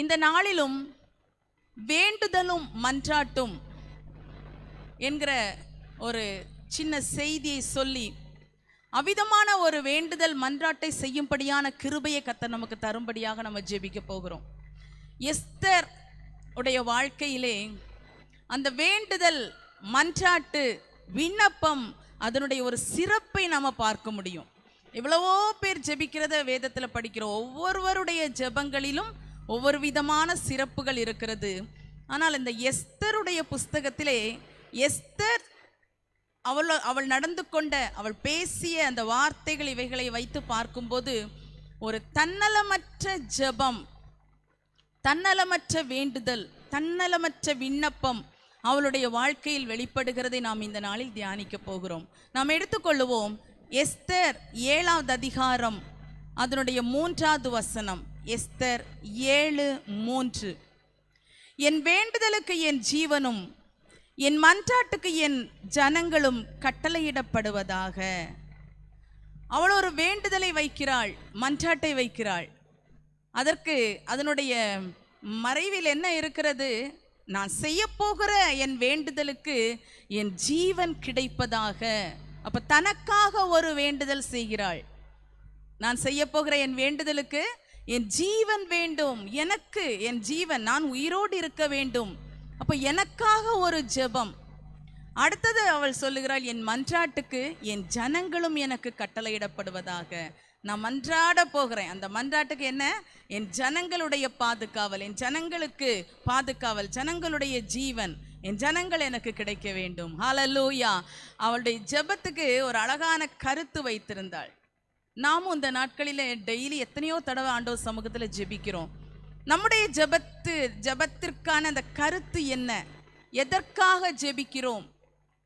இந்த நாளிலும் வேண்டுதலும் மன்றாட்டும் என்கிற ஒரு சின்ன செய்தியை சொல்லி அவிதமான ஒரு வேண்டுதல் மன்றாட்டை செய்யும்படியான கிருபையை கத்த நமக்கு தரும்படியாக நம்ம ஜெபிக்க போகிறோம் எஸ்தர் உடைய வாழ்க்கையிலே அந்த வேண்டுதல் மன்றாட்டு விண்ணப்பம் அதனுடைய ஒரு சிறப்பை நாம் பார்க்க முடியும் எவ்வளவோ பேர் ஜெபிக்கிறத வேதத்தில் படிக்கிறோம் ஒவ்வொருவருடைய ஜெபங்களிலும் ஒவ்வொரு விதமான சிறப்புகள் இருக்கிறது ஆனால் இந்த எஸ்தருடைய புஸ்தகத்திலே எஸ்தர் அவள் அவள் நடந்து கொண்ட அவள் பேசிய அந்த வார்த்தைகள் இவைகளை வைத்து பார்க்கும்போது ஒரு தன்னலமற்ற ஜபம் தன்னலமற்ற வேண்டுதல் தன்னலமற்ற விண்ணப்பம் அவளுடைய வாழ்க்கையில் வெளிப்படுகிறதை நாம் இந்த நாளில் தியானிக்க போகிறோம் நாம் எடுத்துக்கொள்வோம் எஸ்தர் ஏழாவது அதிகாரம் அதனுடைய மூன்றாவது வசனம் எஸ்தர் ஏழு மூன்று என் வேண்டுதலுக்கு என் ஜீவனும் என் மன்றாட்டுக்கு என் ஜனங்களும் கட்டளையிடப்படுவதாக அவள் ஒரு வேண்டுதலை வைக்கிறாள் மன்றாட்டை வைக்கிறாள் அதற்கு அதனுடைய மறைவில் என்ன இருக்கிறது நான் செய்ய போகிற என் வேண்டுதலுக்கு என் ஜீவன் கிடைப்பதாக அப்போ தனக்காக ஒரு வேண்டுதல் செய்கிறாள் நான் செய்ய போகிற என் வேண்டுதலுக்கு என் ஜீவன் வேண்டும் எனக்கு என் ஜீவன் நான் உயிரோடு இருக்க வேண்டும் அப்போ எனக்காக ஒரு ஜெபம் அடுத்தது அவள் சொல்லுகிறாள் என் மன்றாட்டுக்கு என் ஜனங்களும் எனக்கு கட்டளையிடப்படுவதாக நான் மன்றாட போகிறேன் அந்த மன்றாட்டுக்கு என்ன என் ஜனங்களுடைய பாதுகாவல் என் ஜனங்களுக்கு பாதுகாவல் ஜனங்களுடைய ஜீவன் என் ஜனங்கள் எனக்கு கிடைக்க வேண்டும் ஹலலூயா அவளுடைய ஜெபத்துக்கு ஒரு அழகான கருத்து வைத்திருந்தாள் நாமும் இந்த நாட்களில் டெய்லி எத்தனையோ தடவை ஆண்டவர் சமூகத்தில் ஜெபிக்கிறோம் நம்முடைய ஜபத்து ஜபத்திற்கான அந்த கருத்து என்ன எதற்காக ஜெபிக்கிறோம்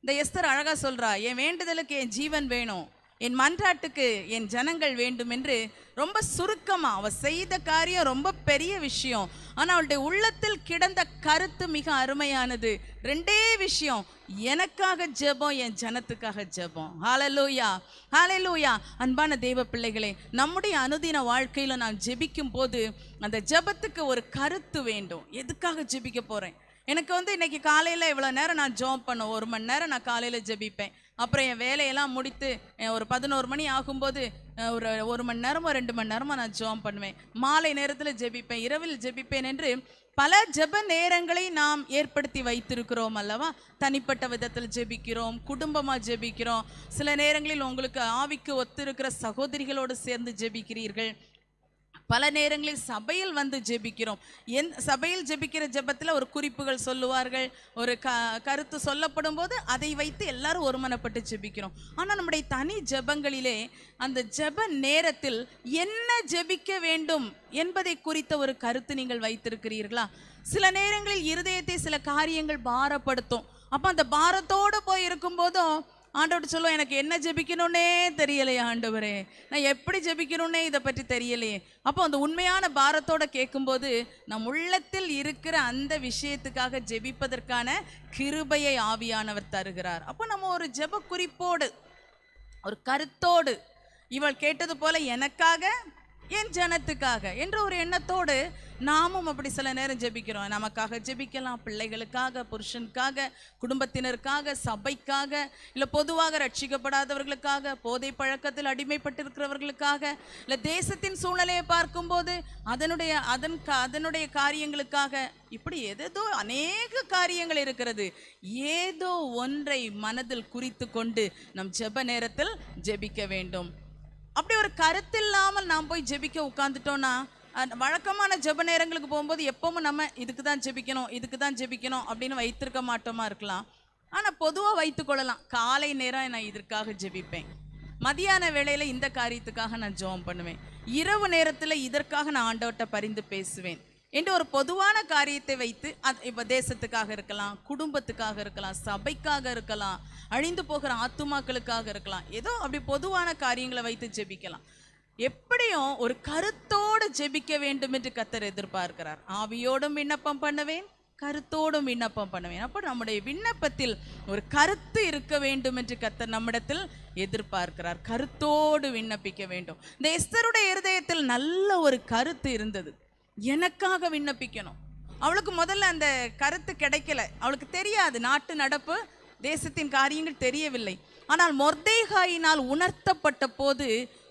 இந்த எஸ்தர் அழகாக சொல்கிறா என் வேண்டுதலுக்கு என் ஜீவன் வேணும் என் மன்றாட்டுக்கு என் ஜனங்கள் வேண்டும் என்று ரொம்ப சுருக்கமாக அவள் செய்த காரியம் ரொம்ப பெரிய விஷயம் ஆனால் அவளுடைய உள்ளத்தில் கிடந்த கருத்து மிக அருமையானது ரெண்டே விஷயம் எனக்காக ஜெபம் என் ஜனத்துக்காக ஜெபம் ஹாலலூயா ஹாலலூயா அன்பான தெய்வ பிள்ளைகளே நம்முடைய அனுதின வாழ்க்கையில் நான் ஜெபிக்கும் போது அந்த ஜெபத்துக்கு ஒரு கருத்து வேண்டும் எதுக்காக ஜெபிக்க போகிறேன் எனக்கு வந்து இன்னைக்கு காலையில் இவ்வளோ நேரம் நான் ஜோம் பண்ண ஒரு மணி நேரம் நான் காலையில் ஜெபிப்பேன் அப்புறம் என் வேலையெல்லாம் முடித்து ஒரு பதினோரு மணி ஆகும்போது ஒரு ஒரு மணி நேரமோ ரெண்டு மணி நேரமோ நான் ஜோம் பண்ணுவேன் மாலை நேரத்தில் ஜெபிப்பேன் இரவில் ஜெபிப்பேன் என்று பல ஜெப நேரங்களை நாம் ஏற்படுத்தி வைத்திருக்கிறோம் அல்லவா தனிப்பட்ட விதத்தில் ஜெபிக்கிறோம் குடும்பமாக ஜெபிக்கிறோம் சில நேரங்களில் உங்களுக்கு ஆவிக்கு ஒத்திருக்கிற சகோதரிகளோடு சேர்ந்து ஜெபிக்கிறீர்கள் பல நேரங்களில் சபையில் வந்து ஜெபிக்கிறோம் என் சபையில் ஜெபிக்கிற ஜெபத்தில் ஒரு குறிப்புகள் சொல்லுவார்கள் ஒரு க கருத்து சொல்லப்படும் போது அதை வைத்து எல்லாரும் ஒருமனப்பட்டு ஜெபிக்கிறோம் ஆனால் நம்முடைய தனி ஜெபங்களிலே அந்த ஜெப நேரத்தில் என்ன ஜெபிக்க வேண்டும் என்பதை குறித்த ஒரு கருத்து நீங்கள் வைத்திருக்கிறீர்களா சில நேரங்களில் இருதயத்தை சில காரியங்கள் பாரப்படுத்தும் அப்போ அந்த பாரத்தோடு போய் இருக்கும்போதும் ஆண்டவர் சொல்லுவோம் எனக்கு என்ன ஜெபிக்கணும்னே தெரியலையே ஆண்டவரே நான் எப்படி ஜெபிக்கணும்னே இதை பற்றி தெரியலையே அப்போ அந்த உண்மையான பாரத்தோட கேட்கும்போது நம் உள்ளத்தில் இருக்கிற அந்த விஷயத்துக்காக ஜெபிப்பதற்கான கிருபையை ஆவியானவர் தருகிறார் அப்போ நம்ம ஒரு ஜெப குறிப்போடு ஒரு கருத்தோடு இவள் கேட்டது போல எனக்காக என் ஜனத்துக்காக என்ற ஒரு எண்ணத்தோடு நாமும் அப்படி சில நேரம் ஜெபிக்கிறோம் நமக்காக ஜெபிக்கலாம் பிள்ளைகளுக்காக புருஷனுக்காக குடும்பத்தினருக்காக சபைக்காக இல்லை பொதுவாக ரட்சிக்கப்படாதவர்களுக்காக போதை பழக்கத்தில் அடிமைப்பட்டிருக்கிறவர்களுக்காக இல்லை தேசத்தின் சூழ்நிலையை பார்க்கும்போது அதனுடைய அதன் க அதனுடைய காரியங்களுக்காக இப்படி ஏதேதோ அநேக காரியங்கள் இருக்கிறது ஏதோ ஒன்றை மனதில் குறித்து கொண்டு நம் ஜெப நேரத்தில் ஜெபிக்க வேண்டும் அப்படி ஒரு கருத்து இல்லாமல் நாம் போய் ஜெபிக்க உட்காந்துட்டோம்னா வழக்கமான ஜெப நேரங்களுக்கு போகும்போது எப்பவும் நம்ம இதுக்கு தான் ஜெபிக்கணும் இதுக்கு தான் ஜெபிக்கணும் அப்படின்னு வைத்திருக்க மாட்டோமா இருக்கலாம் ஆனால் பொதுவாக வைத்துக்கொள்ளலாம் காலை நேரம் நான் இதற்காக ஜெபிப்பேன் மதியான வேளையில் இந்த காரியத்துக்காக நான் ஜெபம் பண்ணுவேன் இரவு நேரத்தில் இதற்காக நான் ஆண்டவர்கிட்ட பரிந்து பேசுவேன் என்று ஒரு பொதுவான காரியத்தை வைத்து அது இப்போ தேசத்துக்காக இருக்கலாம் குடும்பத்துக்காக இருக்கலாம் சபைக்காக இருக்கலாம் அழிந்து போகிற ஆத்துமாக்களுக்காக இருக்கலாம் ஏதோ அப்படி பொதுவான காரியங்களை வைத்து ஜெபிக்கலாம் எப்படியும் ஒரு கருத்தோடு ஜெபிக்க வேண்டும் என்று கத்தர் எதிர்பார்க்கிறார் ஆவியோடும் விண்ணப்பம் பண்ணுவேன் கருத்தோடும் விண்ணப்பம் பண்ணுவேன் அப்போ நம்முடைய விண்ணப்பத்தில் ஒரு கருத்து இருக்க வேண்டும் என்று கத்தர் நம்மிடத்தில் எதிர்பார்க்கிறார் கருத்தோடு விண்ணப்பிக்க வேண்டும் இந்த எஸ்தருடைய இருதயத்தில் நல்ல ஒரு கருத்து இருந்தது எனக்காக விண்ணப்பிக்கணும் அவளுக்கு முதல்ல அந்த கருத்து கிடைக்கல அவளுக்கு தெரியாது நாட்டு நடப்பு தேசத்தின் காரியங்கள் தெரியவில்லை ஆனால் மொர்தேகாயினால் உணர்த்தப்பட்ட போது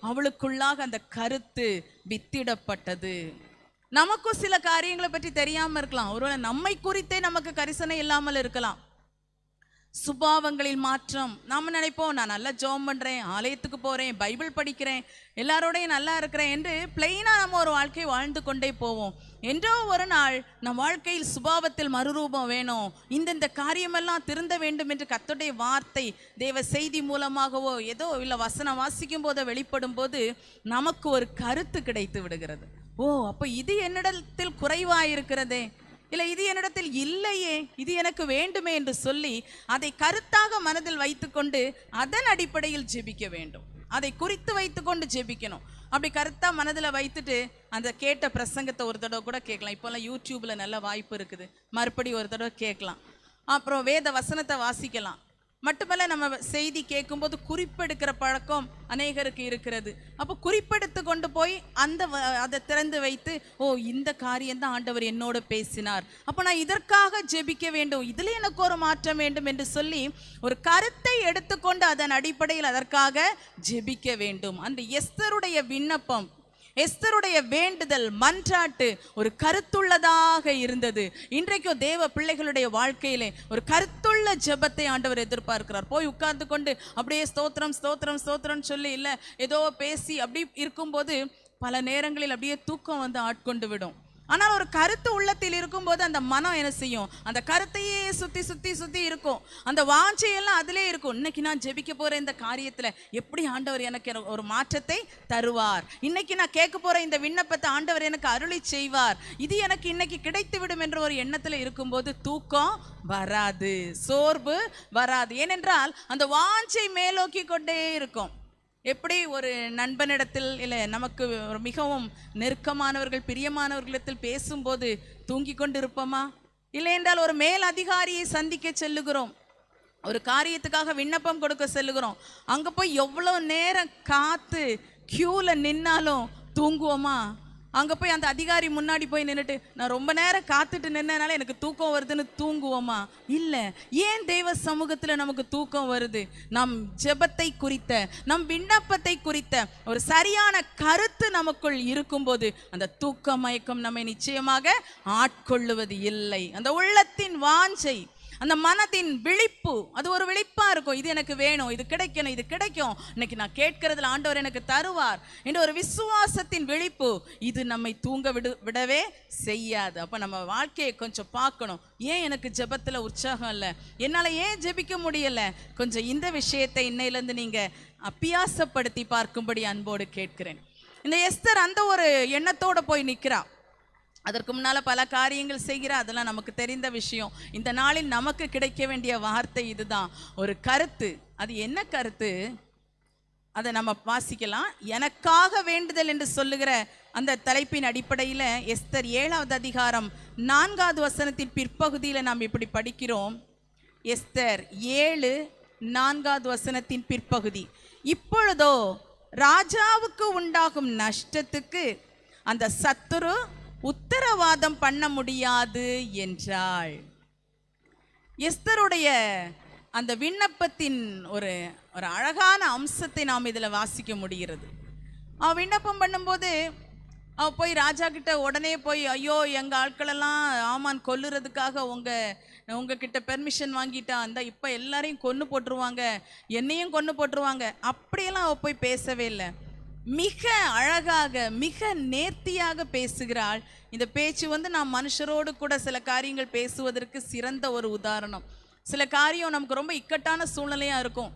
அவளுக்குள்ளாக அந்த கருத்து வித்திடப்பட்டது நமக்கும் சில காரியங்களை பற்றி தெரியாமல் இருக்கலாம் ஒருவேளை நம்மை குறித்தே நமக்கு கரிசனை இல்லாமல் இருக்கலாம் சுபாவங்களில் மாற்றம் நாம் நினைப்போம் நான் நல்லா ஜோம் பண்ணுறேன் ஆலயத்துக்கு போகிறேன் பைபிள் படிக்கிறேன் எல்லாரோடையும் நல்லா இருக்கிறேன் என்று பிளெயினாக நம்ம ஒரு வாழ்க்கை வாழ்ந்து கொண்டே போவோம் என்றோ ஒரு நாள் நம் வாழ்க்கையில் சுபாவத்தில் மறுரூபம் வேணும் இந்தந்த காரியமெல்லாம் திருந்த வேண்டும் என்று கத்துடைய வார்த்தை தேவ செய்தி மூலமாகவோ ஏதோ இல்லை வசனம் வாசிக்கும் போதோ வெளிப்படும் போது நமக்கு ஒரு கருத்து கிடைத்து விடுகிறது ஓ அப்போ இது என்னிடத்தில் குறைவாயிருக்கிறதே இல்லை இது என்னிடத்தில் இல்லையே இது எனக்கு வேண்டுமே என்று சொல்லி அதை கருத்தாக மனதில் வைத்துக்கொண்டு அதன் அடிப்படையில் ஜெபிக்க வேண்டும் அதை குறித்து வைத்துக்கொண்டு ஜெபிக்கணும் அப்படி கருத்தாக மனதில் வைத்துட்டு அந்த கேட்ட பிரசங்கத்தை ஒரு தடவை கூட கேட்கலாம் இப்போல்லாம் யூடியூப்பில் நல்ல வாய்ப்பு இருக்குது மறுபடி ஒரு தடவை கேட்கலாம் அப்புறம் வேத வசனத்தை வாசிக்கலாம் மட்டுமல்ல நம்ம செய்தி கேட்கும்போது குறிப்பெடுக்கிற பழக்கம் அநேகருக்கு இருக்கிறது அப்போ குறிப்பெடுத்து கொண்டு போய் அந்த அதை திறந்து வைத்து ஓ இந்த காரியம் ஆண்டவர் என்னோட பேசினார் அப்போ நான் இதற்காக ஜெபிக்க வேண்டும் இதில் எனக்கு ஒரு மாற்றம் வேண்டும் என்று சொல்லி ஒரு கருத்தை எடுத்துக்கொண்டு அதன் அடிப்படையில் அதற்காக ஜெபிக்க வேண்டும் அந்த எஸ்தருடைய விண்ணப்பம் எஸ்தருடைய வேண்டுதல் மன்றாட்டு ஒரு கருத்துள்ளதாக இருந்தது இன்றைக்கும் தேவ பிள்ளைகளுடைய வாழ்க்கையிலே ஒரு கருத்துள்ள ஜெபத்தை ஆண்டவர் எதிர்பார்க்கிறார் போய் உட்கார்ந்து கொண்டு அப்படியே ஸ்தோத்திரம் ஸ்தோத்திரம் ஸ்தோத்திரம் சொல்லி இல்லை ஏதோ பேசி அப்படி இருக்கும்போது பல நேரங்களில் அப்படியே தூக்கம் வந்து ஆட்கொண்டு விடும் ஆனால் ஒரு கருத்து உள்ளத்தில் இருக்கும்போது அந்த மனம் என்ன செய்யும் அந்த கருத்தையே சுற்றி சுற்றி சுற்றி இருக்கும் அந்த வாஞ்சையெல்லாம் அதிலே இருக்கும் இன்னைக்கு நான் ஜெபிக்க போகிற இந்த காரியத்தில் எப்படி ஆண்டவர் எனக்கு ஒரு மாற்றத்தை தருவார் இன்னைக்கு நான் கேட்க போகிற இந்த விண்ணப்பத்தை ஆண்டவர் எனக்கு அருளி செய்வார் இது எனக்கு இன்னைக்கு கிடைத்து விடும் என்ற ஒரு எண்ணத்தில் இருக்கும்போது தூக்கம் வராது சோர்வு வராது ஏனென்றால் அந்த வாஞ்சை மேலோக்கி கொண்டே இருக்கும் எப்படி ஒரு நண்பனிடத்தில் இல்லை நமக்கு மிகவும் நெருக்கமானவர்கள் பிரியமானவர்களிடத்தில் பேசும்போது தூங்கி கொண்டு இருப்போமா இல்லை என்றால் ஒரு மேல் அதிகாரியை சந்திக்க செல்லுகிறோம் ஒரு காரியத்துக்காக விண்ணப்பம் கொடுக்க செல்லுகிறோம் அங்கே போய் எவ்வளோ நேரம் காத்து க்யூவில் நின்னாலும் தூங்குவோமா அங்கே போய் அந்த அதிகாரி முன்னாடி போய் நின்றுட்டு நான் ரொம்ப நேரம் காத்துட்டு நின்னனால எனக்கு தூக்கம் வருதுன்னு தூங்குவோமா இல்லை ஏன் தெய்வ சமூகத்தில் நமக்கு தூக்கம் வருது நம் ஜெபத்தை குறித்த நம் விண்ணப்பத்தை குறித்த ஒரு சரியான கருத்து நமக்குள் இருக்கும்போது அந்த தூக்க மயக்கம் நம்மை நிச்சயமாக ஆட்கொள்ளுவது இல்லை அந்த உள்ளத்தின் வாஞ்சை அந்த மனதின் விழிப்பு அது ஒரு விழிப்பாக இருக்கும் இது எனக்கு வேணும் இது கிடைக்கணும் இது கிடைக்கும் இன்னைக்கு நான் கேட்கறதுல ஆண்டவர் எனக்கு தருவார் என்ற ஒரு விசுவாசத்தின் விழிப்பு இது நம்மை தூங்க விடு விடவே செய்யாது அப்போ நம்ம வாழ்க்கையை கொஞ்சம் பார்க்கணும் ஏன் எனக்கு ஜபத்தில் உற்சாகம் இல்லை என்னால் ஏன் ஜெபிக்க முடியலை கொஞ்சம் இந்த விஷயத்தை இன்னையிலேருந்து நீங்கள் அப்பியாசப்படுத்தி பார்க்கும்படி அன்போடு கேட்கிறேன் இந்த எஸ்தர் அந்த ஒரு எண்ணத்தோடு போய் நிற்கிறா அதற்கு முன்னால் பல காரியங்கள் செய்கிற அதெல்லாம் நமக்கு தெரிந்த விஷயம் இந்த நாளில் நமக்கு கிடைக்க வேண்டிய வார்த்தை இதுதான் ஒரு கருத்து அது என்ன கருத்து அதை நம்ம வாசிக்கலாம் எனக்காக வேண்டுதல் என்று சொல்லுகிற அந்த தலைப்பின் அடிப்படையில் எஸ்தர் ஏழாவது அதிகாரம் நான்காவது வசனத்தின் பிற்பகுதியில் நாம் இப்படி படிக்கிறோம் எஸ்தர் ஏழு நான்காவது வசனத்தின் பிற்பகுதி இப்பொழுதோ ராஜாவுக்கு உண்டாகும் நஷ்டத்துக்கு அந்த சத்துரு உத்தரவாதம் பண்ண முடியாது என்றாள் எஸ்தருடைய அந்த விண்ணப்பத்தின் ஒரு ஒரு அழகான அம்சத்தை நாம் இதில் வாசிக்க முடிகிறது அவள் விண்ணப்பம் பண்ணும்போது அவள் போய் ராஜா கிட்ட உடனே போய் ஐயோ எங்கள் ஆட்களெல்லாம் ஆமான் கொல்லுறதுக்காக உங்கள் உங்ககிட்ட பெர்மிஷன் வாங்கிட்டா அந்த இப்போ எல்லாரையும் கொன்று போட்டுருவாங்க என்னையும் கொன்று போட்டுருவாங்க அப்படியெல்லாம் அவள் போய் பேசவே இல்லை மிக அழகாக மிக நேர்த்தியாக பேசுகிறாள் இந்த பேச்சு வந்து நாம் மனுஷரோடு கூட சில காரியங்கள் பேசுவதற்கு சிறந்த ஒரு உதாரணம் சில காரியம் நமக்கு ரொம்ப இக்கட்டான சூழ்நிலையாக இருக்கும்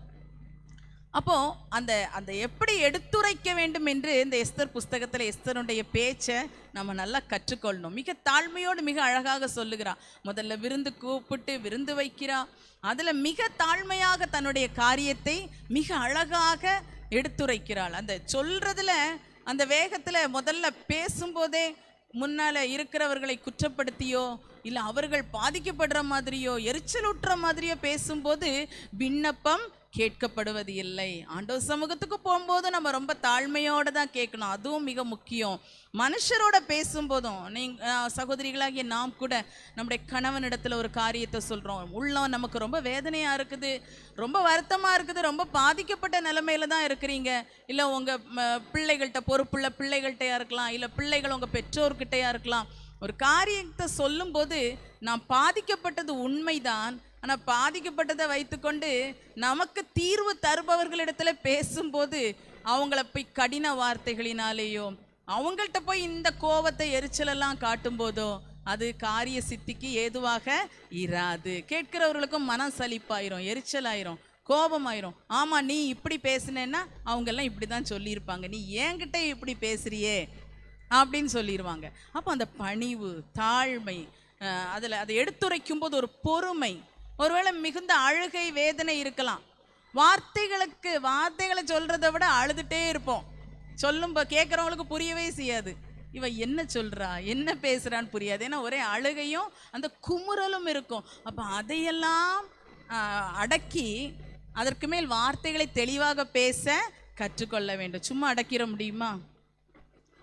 அப்போது அந்த அந்த எப்படி எடுத்துரைக்க வேண்டும் என்று இந்த எஸ்தர் புஸ்தகத்தில் எஸ்தருடைய பேச்சை நம்ம நல்லா கற்றுக்கொள்ளணும் மிக தாழ்மையோடு மிக அழகாக சொல்லுகிறா முதல்ல விருந்து கூப்பிட்டு விருந்து வைக்கிறா அதில் மிக தாழ்மையாக தன்னுடைய காரியத்தை மிக அழகாக எடுத்துரைக்கிறாள் அந்த சொல்றதுல அந்த வேகத்தில் முதல்ல பேசும்போதே முன்னால் இருக்கிறவர்களை குற்றப்படுத்தியோ இல்லை அவர்கள் பாதிக்கப்படுற மாதிரியோ எரிச்சலூட்டுற மாதிரியோ பேசும்போது விண்ணப்பம் கேட்கப்படுவது இல்லை ஆண்டவர் சமூகத்துக்கு போகும்போது நம்ம ரொம்ப தாழ்மையோடு தான் கேட்கணும் அதுவும் மிக முக்கியம் மனுஷரோட பேசும்போதும் நீங்கள் சகோதரிகளாகிய நாம் கூட நம்முடைய கணவனிடத்தில் ஒரு காரியத்தை சொல்கிறோம் உள்ளம் நமக்கு ரொம்ப வேதனையாக இருக்குது ரொம்ப வருத்தமாக இருக்குது ரொம்ப பாதிக்கப்பட்ட நிலமையில தான் இருக்கிறீங்க இல்லை உங்கள் பிள்ளைகள்கிட்ட பொறுப்புள்ள பிள்ளைகள்கிட்டையாக இருக்கலாம் இல்லை பிள்ளைகள் உங்கள் பெற்றோர்கிட்டையாக இருக்கலாம் ஒரு காரியத்தை சொல்லும்போது நாம் பாதிக்கப்பட்டது உண்மைதான் ஆனால் பாதிக்கப்பட்டதை வைத்துக்கொண்டு நமக்கு தீர்வு தருபவர்களிடத்தில் பேசும்போது அவங்கள போய் கடின வார்த்தைகளினாலேயோ அவங்கள்ட்ட போய் இந்த கோபத்தை எரிச்சலெல்லாம் காட்டும்போதோ அது காரிய சித்திக்கு ஏதுவாக இராது கேட்கிறவர்களுக்கும் மனம் சலிப்பாயிரும் எரிச்சலாயிரும் கோபமாயிரும் ஆமாம் நீ இப்படி பேசினேன்னா அவங்கெல்லாம் இப்படி தான் சொல்லியிருப்பாங்க நீ ஏங்கிட்ட இப்படி பேசுறியே அப்படின்னு சொல்லிடுவாங்க அப்போ அந்த பணிவு தாழ்மை அதில் அதை எடுத்துரைக்கும் போது ஒரு பொறுமை ஒருவேளை மிகுந்த அழுகை வேதனை இருக்கலாம் வார்த்தைகளுக்கு வார்த்தைகளை சொல்கிறத விட அழுதுகிட்டே இருப்போம் சொல்லும் கேட்குறவங்களுக்கு புரியவே செய்யாது இவன் என்ன சொல்கிறா என்ன பேசுகிறான்னு புரியாது ஏன்னா ஒரே அழுகையும் அந்த குமுறலும் இருக்கும் அப்போ அதையெல்லாம் அடக்கி அதற்கு மேல் வார்த்தைகளை தெளிவாக பேச கற்றுக்கொள்ள வேண்டும் சும்மா அடக்கிட முடியுமா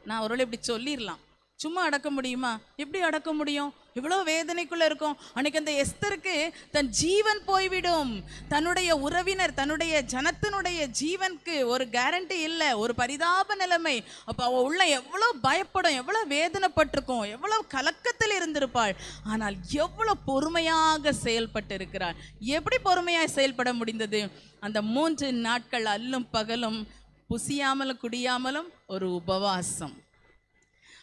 நான் ஒருவேளை இப்படி சொல்லிடலாம் சும்மா அடக்க முடியுமா எப்படி அடக்க முடியும் இவ்வளோ வேதனைக்குள்ளே இருக்கும் அன்னைக்கு அந்த எஸ்தருக்கு தன் ஜீவன் போய்விடும் தன்னுடைய உறவினர் தன்னுடைய ஜனத்தினுடைய ஜீவனுக்கு ஒரு கேரண்டி இல்லை ஒரு பரிதாப நிலைமை அப்போ அவள் உள்ள எவ்வளோ பயப்படும் எவ்வளோ வேதனைப்பட்டிருக்கும் எவ்வளோ கலக்கத்தில் இருந்திருப்பாள் ஆனால் எவ்வளோ பொறுமையாக செயல்பட்டு இருக்கிறாள் எப்படி பொறுமையாக செயல்பட முடிந்தது அந்த மூன்று நாட்கள் அல்லும் பகலும் புசியாமலும் குடியாமலும் ஒரு உபவாசம்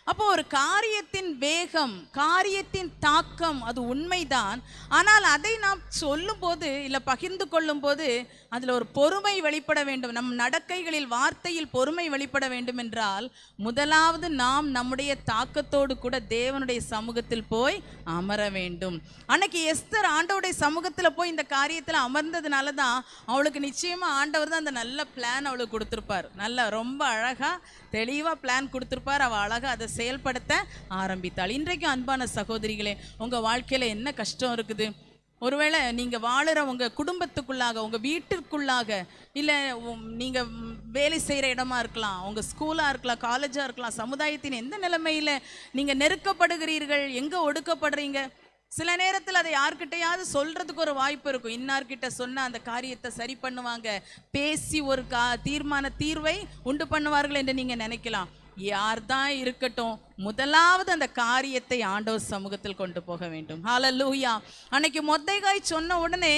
அப்போ ஒரு காரியத்தின் வேகம் காரியத்தின் தாக்கம் அது உண்மைதான் ஆனால் அதை நாம் சொல்லும்போது இல்லை பகிர்ந்து கொள்ளும்போது அதில் ஒரு பொறுமை வெளிப்பட வேண்டும் நம் நடக்கைகளில் வார்த்தையில் பொறுமை வெளிப்பட வேண்டும் என்றால் முதலாவது நாம் நம்முடைய தாக்கத்தோடு கூட தேவனுடைய சமூகத்தில் போய் அமர வேண்டும் அன்னைக்கு எஸ்தர் ஆண்டவுடைய சமூகத்தில் போய் இந்த காரியத்தில் அமர்ந்ததுனால தான் அவளுக்கு நிச்சயமாக ஆண்டவர் தான் அந்த நல்ல பிளான் அவளுக்கு கொடுத்துருப்பார் நல்லா ரொம்ப அழகாக தெளிவாக பிளான் கொடுத்துருப்பார் அவள் அழகாக அதை செயல்படுத்த ஆரம்பித்தாள் இன்றைக்கும் அன்பான சகோதரிகளே உங்கள் வாழ்க்கையில் என்ன கஷ்டம் இருக்குது ஒருவேளை நீங்கள் வாழற உங்கள் குடும்பத்துக்குள்ளாக உங்கள் வீட்டுக்குள்ளாக இல்லை நீங்கள் வேலை செய்கிற இடமா இருக்கலாம் உங்க ஸ்கூலாக இருக்கலாம் காலேஜாக இருக்கலாம் சமுதாயத்தின் எந்த நிலைமையில் நீங்கள் நெருக்கப்படுகிறீர்கள் எங்கே ஒடுக்கப்படுறீங்க சில நேரத்தில் அதை யார்கிட்டையாவது சொல்கிறதுக்கு ஒரு வாய்ப்பு இருக்கும் இன்னார்கிட்ட சொன்னால் அந்த காரியத்தை சரி பண்ணுவாங்க பேசி ஒரு கா தீர்மான தீர்வை உண்டு பண்ணுவார்கள் என்று நீங்கள் நினைக்கலாம் யார் தான் இருக்கட்டும் முதலாவது அந்த காரியத்தை ஆண்டவர் சமூகத்தில் கொண்டு போக வேண்டும் ஹால லூயா அன்னைக்கு மொத்தைகாய் சொன்ன உடனே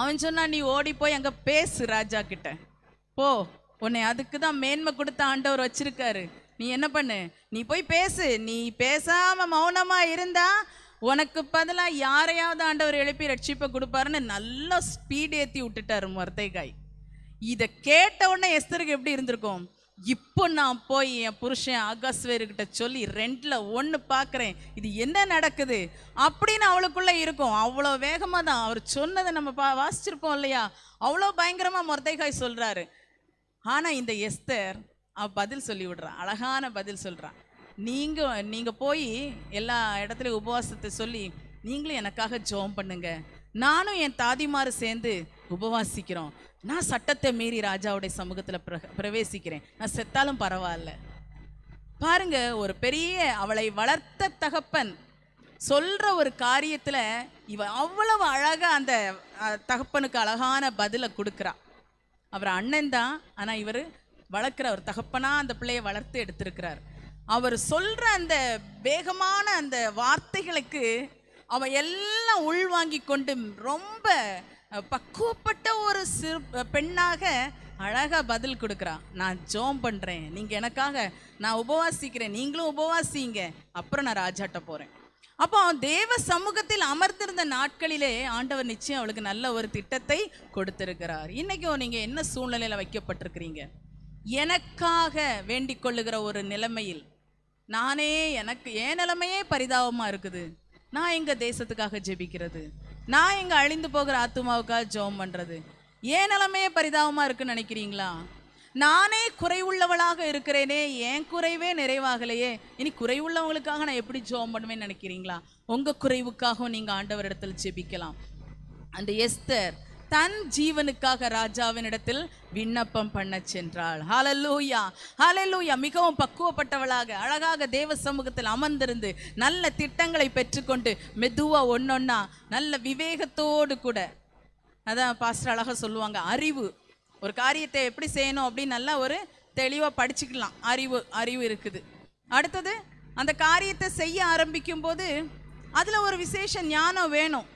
அவன் சொன்னா நீ ஓடி போய் அங்கே பேசு ராஜா கிட்ட போ உன்னை அதுக்கு தான் மேன்மை கொடுத்த ஆண்டவர் வச்சிருக்காரு நீ என்ன பண்ணு நீ போய் பேசு நீ பேசாம மௌனமா இருந்தா உனக்கு பதிலாக யாரையாவது ஆண்டவர் எழுப்பி ரட்சிப்பை கொடுப்பாருன்னு நல்லா ஸ்பீட் ஏற்றி விட்டுட்டாரு மொரத்தைகாய் இதை கேட்ட உடனே எஸ்தருக்கு எப்படி இருந்திருக்கும் இப்போ நான் போய் என் புருஷன் ஆகாஸ்வேருக்கிட்ட சொல்லி ரெண்டில் ஒன்று பார்க்குறேன் இது என்ன நடக்குது அப்படின்னு அவளுக்குள்ளே இருக்கும் அவ்வளோ வேகமாக தான் அவர் சொன்னதை நம்ம பா வாசிச்சிருப்போம் இல்லையா அவ்வளோ பயங்கரமாக மொர்தைகாய் சொல்கிறாரு ஆனால் இந்த எஸ்தர் அவள் பதில் சொல்லி விடுறான் அழகான பதில் சொல்கிறான் நீங்கள் நீங்கள் போய் எல்லா இடத்துலையும் உபவாசத்தை சொல்லி நீங்களும் எனக்காக ஜோம் பண்ணுங்க நானும் என் தாதிமார் சேர்ந்து உபவாசிக்கிறோம் நான் சட்டத்தை மீறி ராஜாவுடைய சமூகத்தில் பிர பிரவேசிக்கிறேன் நான் செத்தாலும் பரவாயில்ல பாருங்க ஒரு பெரிய அவளை வளர்த்த தகப்பன் சொல்கிற ஒரு காரியத்தில் இவ அவ்வளவு அழகாக அந்த தகப்பனுக்கு அழகான பதிலை கொடுக்குறா அவர் அண்ணன் தான் ஆனால் இவர் வளர்க்குற ஒரு தகப்பனாக அந்த பிள்ளையை வளர்த்து எடுத்திருக்கிறார் அவர் சொல்கிற அந்த வேகமான அந்த வார்த்தைகளுக்கு அவள் எல்லாம் உள்வாங்கி கொண்டு ரொம்ப பக்குவப்பட்ட ஒரு சிறு பெண்ணாக அழகாக பதில் கொடுக்குறான் நான் ஜோம் பண்ணுறேன் நீங்கள் எனக்காக நான் உபவாசிக்கிறேன் நீங்களும் உபவாசிங்க அப்புறம் நான் ராஜாட்ட போகிறேன் அப்போ தேவ சமூகத்தில் அமர்ந்திருந்த நாட்களிலே ஆண்டவர் நிச்சயம் அவளுக்கு நல்ல ஒரு திட்டத்தை கொடுத்துருக்கிறார் இன்றைக்கும் நீங்கள் என்ன சூழ்நிலையில் வைக்கப்பட்டிருக்கிறீங்க எனக்காக வேண்டிக் கொள்ளுகிற ஒரு நிலைமையில் நானே எனக்கு என் நிலைமையே பரிதாபமாக இருக்குது நான் எங்கள் தேசத்துக்காக ஜெபிக்கிறது நான் எங்கள் அழிந்து போகிற ஆத்மாவுக்காக ஜோம் பண்ணுறது ஏன் நிலமையே பரிதாபமாக இருக்குன்னு நினைக்கிறீங்களா நானே குறைவுள்ளவளாக இருக்கிறேனே ஏன் குறைவே நிறைவாகலையே இனி குறைவுள்ளவங்களுக்காக நான் எப்படி ஜோம் பண்ணுவேன்னு நினைக்கிறீங்களா உங்கள் குறைவுக்காகவும் நீங்கள் ஆண்டவரிடத்தில் ஜெபிக்கலாம் அந்த எஸ்தர் தன் ஜீவனுக்காக ராஜாவினிடத்தில் விண்ணப்பம் பண்ண சென்றாள் ஹலலூயா ஹாலலூயா மிகவும் பக்குவப்பட்டவளாக அழகாக தேவ சமூகத்தில் அமர்ந்திருந்து நல்ல திட்டங்களை பெற்றுக்கொண்டு மெதுவாக ஒன்னொன்னா நல்ல விவேகத்தோடு கூட அதான் பாஸ்டர் அழகாக சொல்லுவாங்க அறிவு ஒரு காரியத்தை எப்படி செய்யணும் அப்படின்னு நல்லா ஒரு தெளிவாக படிச்சுக்கலாம் அறிவு அறிவு இருக்குது அடுத்தது அந்த காரியத்தை செய்ய ஆரம்பிக்கும் போது அதில் ஒரு விசேஷ ஞானம் வேணும்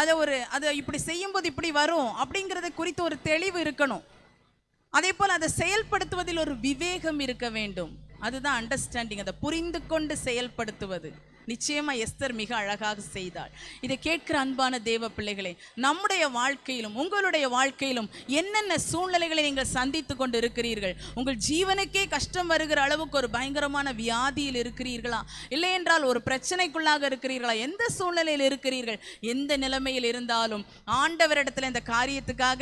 அதை ஒரு அதை இப்படி செய்யும்போது இப்படி வரும் அப்படிங்கிறத குறித்து ஒரு தெளிவு இருக்கணும் அதே போல் அதை செயல்படுத்துவதில் ஒரு விவேகம் இருக்க வேண்டும் அதுதான் அண்டர்ஸ்டாண்டிங் அதை புரிந்து கொண்டு செயல்படுத்துவது நிச்சயமா எஸ்தர் மிக அழகாக செய்தாள் இதை கேட்கிற அன்பான தேவ பிள்ளைகளே நம்முடைய வாழ்க்கையிலும் உங்களுடைய வாழ்க்கையிலும் என்னென்ன சூழ்நிலைகளை நீங்கள் சந்தித்து கொண்டு இருக்கிறீர்கள் உங்கள் ஜீவனுக்கே கஷ்டம் வருகிற அளவுக்கு ஒரு பயங்கரமான வியாதியில் இருக்கிறீர்களா இல்லை என்றால் ஒரு பிரச்சனைக்குள்ளாக இருக்கிறீர்களா எந்த சூழ்நிலையில் இருக்கிறீர்கள் எந்த நிலைமையில் இருந்தாலும் ஆண்டவரிடத்துல இந்த காரியத்துக்காக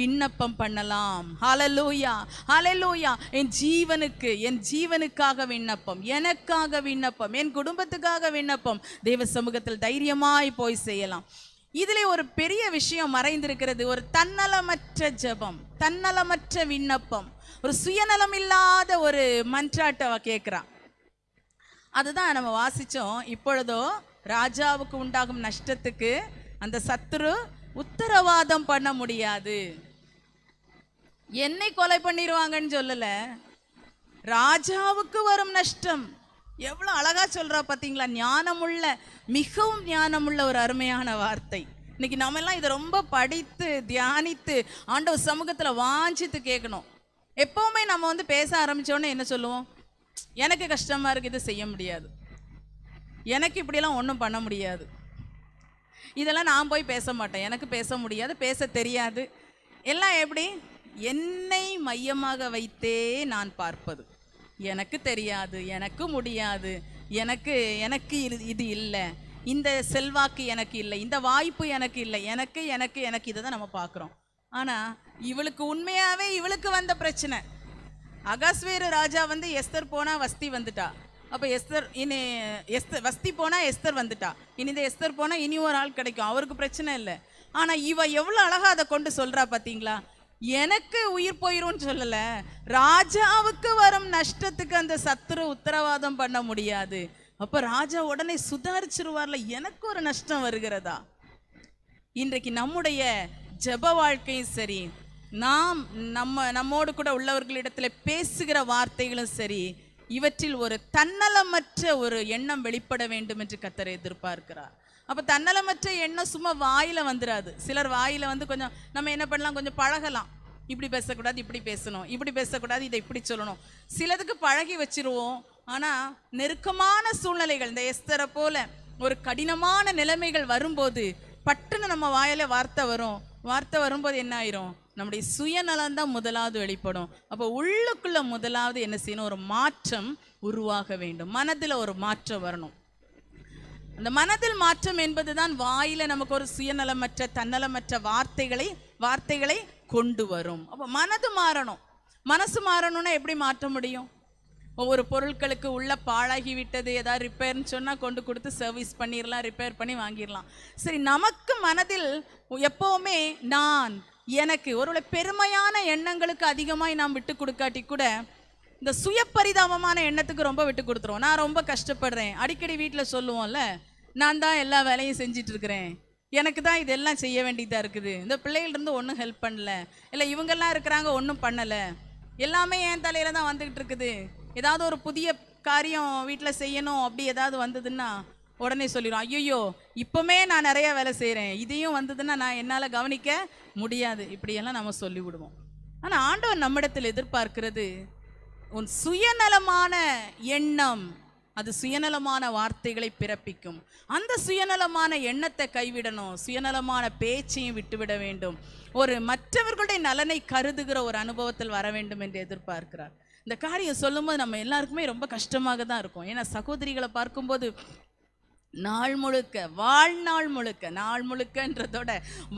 விண்ணப்பம் பண்ணலாம் ஹலலூயா ஹலலூயா என் ஜீவனுக்கு என் ஜீவனுக்காக விண்ணப்பம் எனக்காக விண்ணப்பம் என் குடும்பத்துக்காக விண்ணப்பம் தெய்வ சமூகத்தில் தைரியமாய் போய் செய்யலாம் இதுல ஒரு பெரிய விஷயம் மறைந்திருக்கிறது ஒரு தன்னலமற்ற ஜபம் தன்னலமற்ற விண்ணப்பம் ஒரு சுயநலம் இல்லாத ஒரு மன்றாட்டவ கேட்குறான் அதுதான் நம்ம வாசித்தோம் இப்பொழுதோ ராஜாவுக்கு உண்டாகும் நஷ்டத்துக்கு அந்த சத்துரு உத்தரவாதம் பண்ண முடியாது என்னை கொலை பண்ணிடுவாங்கன்னு சொல்லலை ராஜாவுக்கு வரும் நஷ்டம் எவ்வளோ அழகாக சொல்கிறா பார்த்தீங்களா ஞானமுள்ள மிகவும் ஞானமுள்ள ஒரு அருமையான வார்த்தை இன்றைக்கி நம்மெல்லாம் இதை ரொம்ப படித்து தியானித்து ஆண்டவர் சமூகத்தில் வாஞ்சித்து கேட்கணும் எப்போவுமே நம்ம வந்து பேச ஆரம்பித்தோன்னே என்ன சொல்லுவோம் எனக்கு கஷ்டமாக இருக்குது இதை செய்ய முடியாது எனக்கு இப்படியெல்லாம் ஒன்றும் பண்ண முடியாது இதெல்லாம் நான் போய் பேச மாட்டேன் எனக்கு பேச முடியாது பேச தெரியாது எல்லாம் எப்படி என்னை மையமாக வைத்தே நான் பார்ப்பது எனக்கு தெரியாது எனக்கு முடியாது எனக்கு எனக்கு இது இது இல்லை இந்த செல்வாக்கு எனக்கு இல்லை இந்த வாய்ப்பு எனக்கு இல்லை எனக்கு எனக்கு எனக்கு இதை தான் நம்ம பார்க்குறோம் ஆனால் இவளுக்கு உண்மையாகவே இவளுக்கு வந்த பிரச்சனை அகாஸ்வேரு ராஜா வந்து எஸ்தர் போனால் வஸ்தி வந்துட்டா அப்போ எஸ்தர் இனி எஸ்தர் வஸ்தி போனால் எஸ்தர் வந்துட்டா இனி இந்த எஸ்தர் போனால் இனி ஒரு ஆள் கிடைக்கும் அவருக்கு பிரச்சனை இல்லை ஆனால் இவ எவ்வளோ அழகாக அதை கொண்டு சொல்கிறா பார்த்தீங்களா எனக்கு உயிர் போயிரும் சொல்லல ராஜாவுக்கு வரும் நஷ்டத்துக்கு அந்த சத்துரு உத்தரவாதம் பண்ண முடியாது அப்ப ராஜா உடனே சுதாரிச்சிருவார்ல எனக்கு ஒரு நஷ்டம் வருகிறதா இன்றைக்கு நம்முடைய ஜப வாழ்க்கையும் சரி நாம் நம்ம நம்மோடு கூட உள்ளவர்களிடத்தில் பேசுகிற வார்த்தைகளும் சரி இவற்றில் ஒரு தன்னலமற்ற ஒரு எண்ணம் வெளிப்பட வேண்டும் என்று கத்தரை எதிர்பார்க்கிறார் அப்போ தன்னலமற்ற எண்ணம் சும்மா வாயில் வந்துடாது சிலர் வாயில் வந்து கொஞ்சம் நம்ம என்ன பண்ணலாம் கொஞ்சம் பழகலாம் இப்படி பேசக்கூடாது இப்படி பேசணும் இப்படி பேசக்கூடாது இதை இப்படி சொல்லணும் சிலதுக்கு பழகி வச்சிருவோம் ஆனால் நெருக்கமான சூழ்நிலைகள் இந்த எஸ்தரை போல ஒரு கடினமான நிலைமைகள் வரும்போது பட்டுன்னு நம்ம வாயில் வார்த்தை வரும் வார்த்தை வரும்போது என்ன ஆயிரும் நம்முடைய சுயநலம் தான் முதலாவது வெளிப்படும் அப்போ உள்ளுக்குள்ளே முதலாவது என்ன செய்யணும் ஒரு மாற்றம் உருவாக வேண்டும் மனதில் ஒரு மாற்றம் வரணும் இந்த மனதில் மாற்றம் என்பதுதான் வாயில நமக்கு ஒரு சுயநலமற்ற தன்னலமற்ற வார்த்தைகளை வார்த்தைகளை கொண்டு வரும் அப்போ மனது மாறணும் மனசு மாறணும்னா எப்படி மாற்ற முடியும் ஒவ்வொரு பொருட்களுக்கு உள்ள பாழாகி விட்டது ஏதாவது ரிப்பேர்னு சொன்னால் கொண்டு கொடுத்து சர்வீஸ் பண்ணிடலாம் ரிப்பேர் பண்ணி வாங்கிடலாம் சரி நமக்கு மனதில் எப்போவுமே நான் எனக்கு ஒருவேளை பெருமையான எண்ணங்களுக்கு அதிகமாக நாம் விட்டு கொடுக்காட்டி கூட இந்த சுய பரிதாபமான எண்ணத்துக்கு ரொம்ப விட்டு கொடுத்துருவோம் நான் ரொம்ப கஷ்டப்படுறேன் அடிக்கடி வீட்டில் சொல்லுவோம்ல நான் தான் எல்லா வேலையும் செஞ்சிட்டு இருக்கிறேன் எனக்கு தான் இதெல்லாம் செய்ய வேண்டியதாக இருக்குது இந்த பிள்ளைகளிருந்து ஒன்றும் ஹெல்ப் பண்ணல இல்லை இவங்கெல்லாம் இருக்கிறாங்க ஒன்றும் பண்ணலை எல்லாமே என் தலையில் தான் வந்துக்கிட்டு இருக்குது ஏதாவது ஒரு புதிய காரியம் வீட்டில் செய்யணும் அப்படி ஏதாவது வந்ததுன்னா உடனே சொல்லிடும் ஐயோ இப்போமே நான் நிறைய வேலை செய்கிறேன் இதையும் வந்ததுன்னா நான் என்னால் கவனிக்க முடியாது இப்படியெல்லாம் நம்ம சொல்லி விடுவோம் ஆனால் ஆண்டவர் நம்மிடத்தில் எதிர்பார்க்கிறது உன் சுயநலமான எண்ணம் அது சுயநலமான வார்த்தைகளை பிறப்பிக்கும் அந்த சுயநலமான எண்ணத்தை கைவிடணும் சுயநலமான பேச்சையும் விட்டுவிட வேண்டும் ஒரு மற்றவர்களுடைய நலனை கருதுகிற ஒரு அனுபவத்தில் வர வேண்டும் என்று எதிர்பார்க்கிறார் இந்த காரியம் சொல்லும்போது நம்ம எல்லாருக்குமே ரொம்ப கஷ்டமாக தான் இருக்கும் ஏன்னா சகோதரிகளை பார்க்கும்போது நாள் முழுக்க வாழ்நாள் முழுக்க நாள் முழுக்கன்றதோட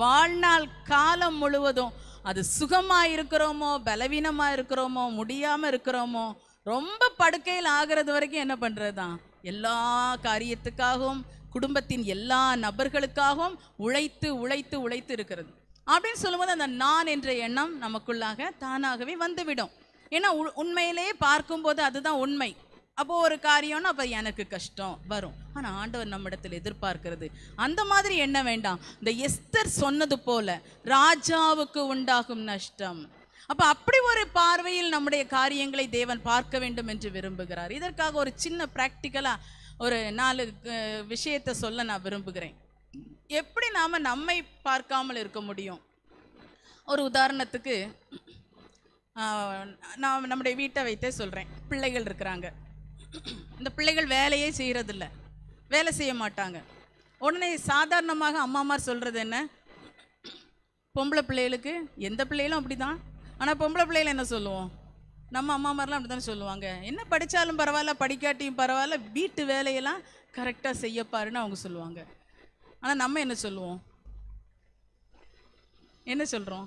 வாழ்நாள் காலம் முழுவதும் அது சுகமாக இருக்கிறோமோ பலவீனமாக இருக்கிறோமோ முடியாமல் இருக்கிறோமோ ரொம்ப படுக்கையில் ஆகிறது வரைக்கும் என்ன பண்ணுறது தான் எல்லா காரியத்துக்காகவும் குடும்பத்தின் எல்லா நபர்களுக்காகவும் உழைத்து உழைத்து உழைத்து இருக்கிறது அப்படின்னு சொல்லும்போது அந்த நான் என்ற எண்ணம் நமக்குள்ளாக தானாகவே வந்துவிடும் ஏன்னா உண்மையிலே பார்க்கும்போது அதுதான் உண்மை அப்போ ஒரு காரியம்னா அப்போ எனக்கு கஷ்டம் வரும் ஆனால் ஆண்டவர் நம்மிடத்தில் எதிர்பார்க்கிறது அந்த மாதிரி என்ன வேண்டாம் இந்த எஸ்தர் சொன்னது போல ராஜாவுக்கு உண்டாகும் நஷ்டம் அப்போ அப்படி ஒரு பார்வையில் நம்முடைய காரியங்களை தேவன் பார்க்க வேண்டும் என்று விரும்புகிறார் இதற்காக ஒரு சின்ன ப்ராக்டிக்கலாக ஒரு நாலு விஷயத்தை சொல்ல நான் விரும்புகிறேன் எப்படி நாம் நம்மை பார்க்காமல் இருக்க முடியும் ஒரு உதாரணத்துக்கு நான் நம்முடைய வீட்டை வைத்தே சொல்கிறேன் பிள்ளைகள் இருக்கிறாங்க இந்த பிள்ளைகள் வேலையே செய்கிறதில்ல வேலை செய்ய மாட்டாங்க உடனே சாதாரணமாக அம்மாமார் சொல்கிறது என்ன பொம்பளை பிள்ளைகளுக்கு எந்த பிள்ளைகளும் அப்படி தான் ஆனால் பொம்பளை பிள்ளைகள என்ன சொல்லுவோம் நம்ம அம்மா மாதிரிலாம் அப்படி தானே சொல்லுவாங்க என்ன படித்தாலும் பரவாயில்ல படிக்காட்டியும் பரவாயில்ல வீட்டு வேலையெல்லாம் கரெக்டாக செய்யப்பாருன்னு அவங்க சொல்லுவாங்க ஆனால் நம்ம என்ன சொல்லுவோம் என்ன சொல்கிறோம்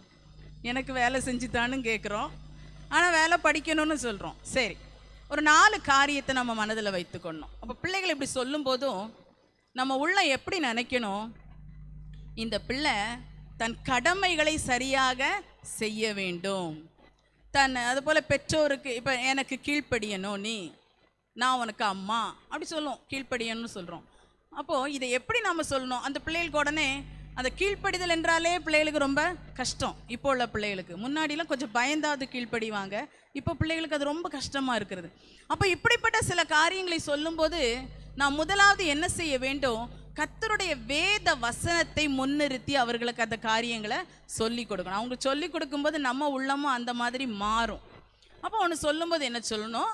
எனக்கு வேலை செஞ்சுத்தான்னு கேட்குறோம் ஆனால் வேலை படிக்கணும்னு சொல்கிறோம் சரி ஒரு நாலு காரியத்தை நம்ம மனதில் வைத்துக்கொள்ளணும் அப்போ பிள்ளைகள் இப்படி சொல்லும்போதும் நம்ம உள்ள எப்படி நினைக்கணும் இந்த பிள்ளை தன் கடமைகளை சரியாக செய்ய வேண்டும் தன் அதுபோல் பெற்றோருக்கு இப்போ எனக்கு கீழ்ப்படியணும் நீ நான் உனக்கு அம்மா அப்படி சொல்லுவோம் கீழ்ப்படியணும்னு சொல்கிறோம் அப்போது இதை எப்படி நாம் சொல்லணும் அந்த பிள்ளைகளுக்கு உடனே அந்த கீழ்ப்படிதல் என்றாலே பிள்ளைகளுக்கு ரொம்ப கஷ்டம் இப்போ உள்ள பிள்ளைகளுக்கு முன்னாடிலாம் கொஞ்சம் பயந்தாவது கீழ்ப்படிவாங்க இப்போ பிள்ளைகளுக்கு அது ரொம்ப கஷ்டமாக இருக்கிறது அப்போ இப்படிப்பட்ட சில காரியங்களை சொல்லும்போது நான் முதலாவது என்ன செய்ய வேண்டும் கத்தருடைய வேத வசனத்தை முன்னிறுத்தி அவர்களுக்கு அந்த காரியங்களை சொல்லி கொடுக்கணும் அவங்க சொல்லி கொடுக்கும்போது நம்ம உள்ளமும் அந்த மாதிரி மாறும் அப்போ ஒன்று சொல்லும்போது என்ன சொல்லணும்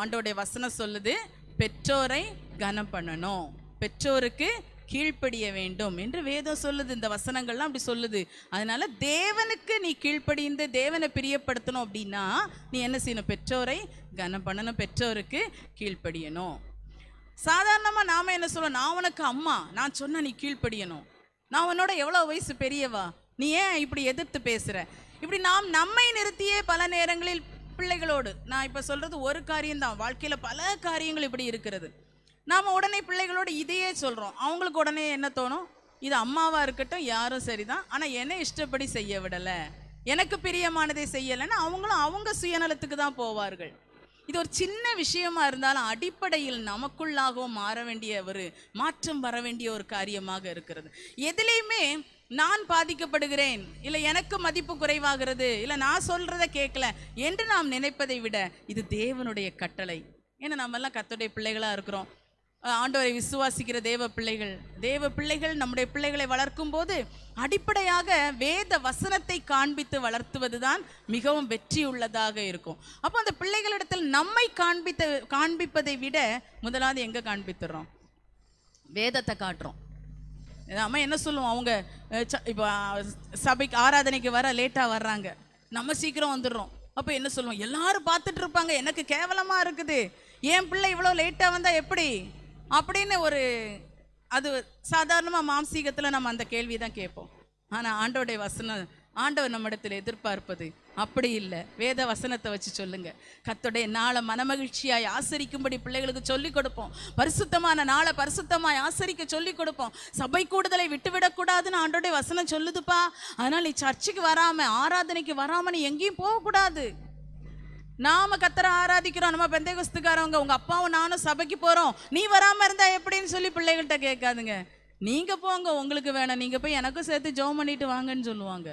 ஆண்டோடைய வசனம் சொல்லுது பெற்றோரை கனம் பண்ணணும் பெற்றோருக்கு கீழ்ப்படிய வேண்டும் என்று வேதம் சொல்லுது இந்த வசனங்கள்லாம் அப்படி சொல்லுது அதனால தேவனுக்கு நீ கீழ்ப்படிந்து தேவனை பிரியப்படுத்தணும் அப்படின்னா நீ என்ன செய்யணும் பெற்றோரை கனம் பண்ணணும் பெற்றோருக்கு கீழ்ப்படியணும் சாதாரணமாக நாம் என்ன சொல்லுவோம் நான் உனக்கு அம்மா நான் சொன்னால் நீ கீழ்ப்படியணும் நான் உன்னோட எவ்வளோ வயசு பெரியவா நீ ஏன் இப்படி எதிர்த்து பேசுகிற இப்படி நாம் நம்மை நிறுத்தியே பல நேரங்களில் பிள்ளைகளோடு நான் இப்போ சொல்கிறது ஒரு காரியம்தான் வாழ்க்கையில் பல காரியங்கள் இப்படி இருக்கிறது நாம் உடனே பிள்ளைகளோட இதையே சொல்கிறோம் அவங்களுக்கு உடனே என்ன தோணும் இது அம்மாவாக இருக்கட்டும் யாரும் சரிதான் ஆனால் என்னை இஷ்டப்படி செய்ய விடலை எனக்கு பிரியமானதை செய்யலைன்னா அவங்களும் அவங்க சுயநலத்துக்கு தான் போவார்கள் இது ஒரு சின்ன விஷயமா இருந்தாலும் அடிப்படையில் நமக்குள்ளாகவும் மாற வேண்டிய ஒரு மாற்றம் வர வேண்டிய ஒரு காரியமாக இருக்கிறது எதுலேயுமே நான் பாதிக்கப்படுகிறேன் இல்லை எனக்கு மதிப்பு குறைவாகிறது இல்லை நான் சொல்கிறத கேட்கல என்று நாம் நினைப்பதை விட இது தேவனுடைய கட்டளை ஏன்னா நம்மெல்லாம் கத்துடைய பிள்ளைகளாக இருக்கிறோம் ஆண்டவரை விசுவாசிக்கிற தேவ பிள்ளைகள் தேவ பிள்ளைகள் நம்முடைய பிள்ளைகளை வளர்க்கும் போது அடிப்படையாக வேத வசனத்தை காண்பித்து வளர்த்துவது தான் மிகவும் வெற்றி உள்ளதாக இருக்கும் அப்போ அந்த பிள்ளைகளிடத்தில் நம்மை காண்பித்த காண்பிப்பதை விட முதலாவது எங்கே காண்பித்துறோம் வேதத்தை காட்டுறோம் நம்ம என்ன சொல்லுவோம் அவங்க இப்போ சபைக்கு ஆராதனைக்கு வர லேட்டாக வர்றாங்க நம்ம சீக்கிரம் வந்துடுறோம் அப்போ என்ன சொல்லுவோம் எல்லாரும் பார்த்துட்டு இருப்பாங்க எனக்கு கேவலமாக இருக்குது என் பிள்ளை இவ்வளோ லேட்டாக வந்தால் எப்படி அப்படின்னு ஒரு அது சாதாரணமாக மாம்சீகத்தில் நம்ம அந்த கேள்வி தான் கேட்போம் ஆனால் ஆண்டோடைய வசனம் ஆண்டவர் நம்மிடத்தில் எதிர்பார்ப்பது அப்படி இல்லை வேத வசனத்தை வச்சு சொல்லுங்க கத்துடைய நாளை மனமகிழ்ச்சியாய் ஆசரிக்கும்படி பிள்ளைகளுக்கு சொல்லிக் கொடுப்போம் பரிசுத்தமான நாளை பரிசுத்தமாய் ஆசரிக்க சொல்லிக் கொடுப்போம் சபை கூடுதலை விட்டுவிடக்கூடாதுன்னு ஆண்டோடைய வசனம் சொல்லுதுப்பா அதனால் நீ சர்ச்சுக்கு வராமல் ஆராதனைக்கு வராமல் நீ எங்கேயும் போகக்கூடாது நாம கத்தரை ஆராதிக்கிறோம் நம்ம குஸ்துக்காரவங்க உங்க அப்பாவும் நானும் சபைக்கு போறோம் நீ வராம இருந்தா எப்படின்னு சொல்லி பிள்ளைகள்கிட்ட கேட்காதுங்க நீங்க போங்க உங்களுக்கு வேணாம் நீங்க போய் எனக்கும் சேர்த்து ஜோம் பண்ணிட்டு வாங்கன்னு சொல்லுவாங்க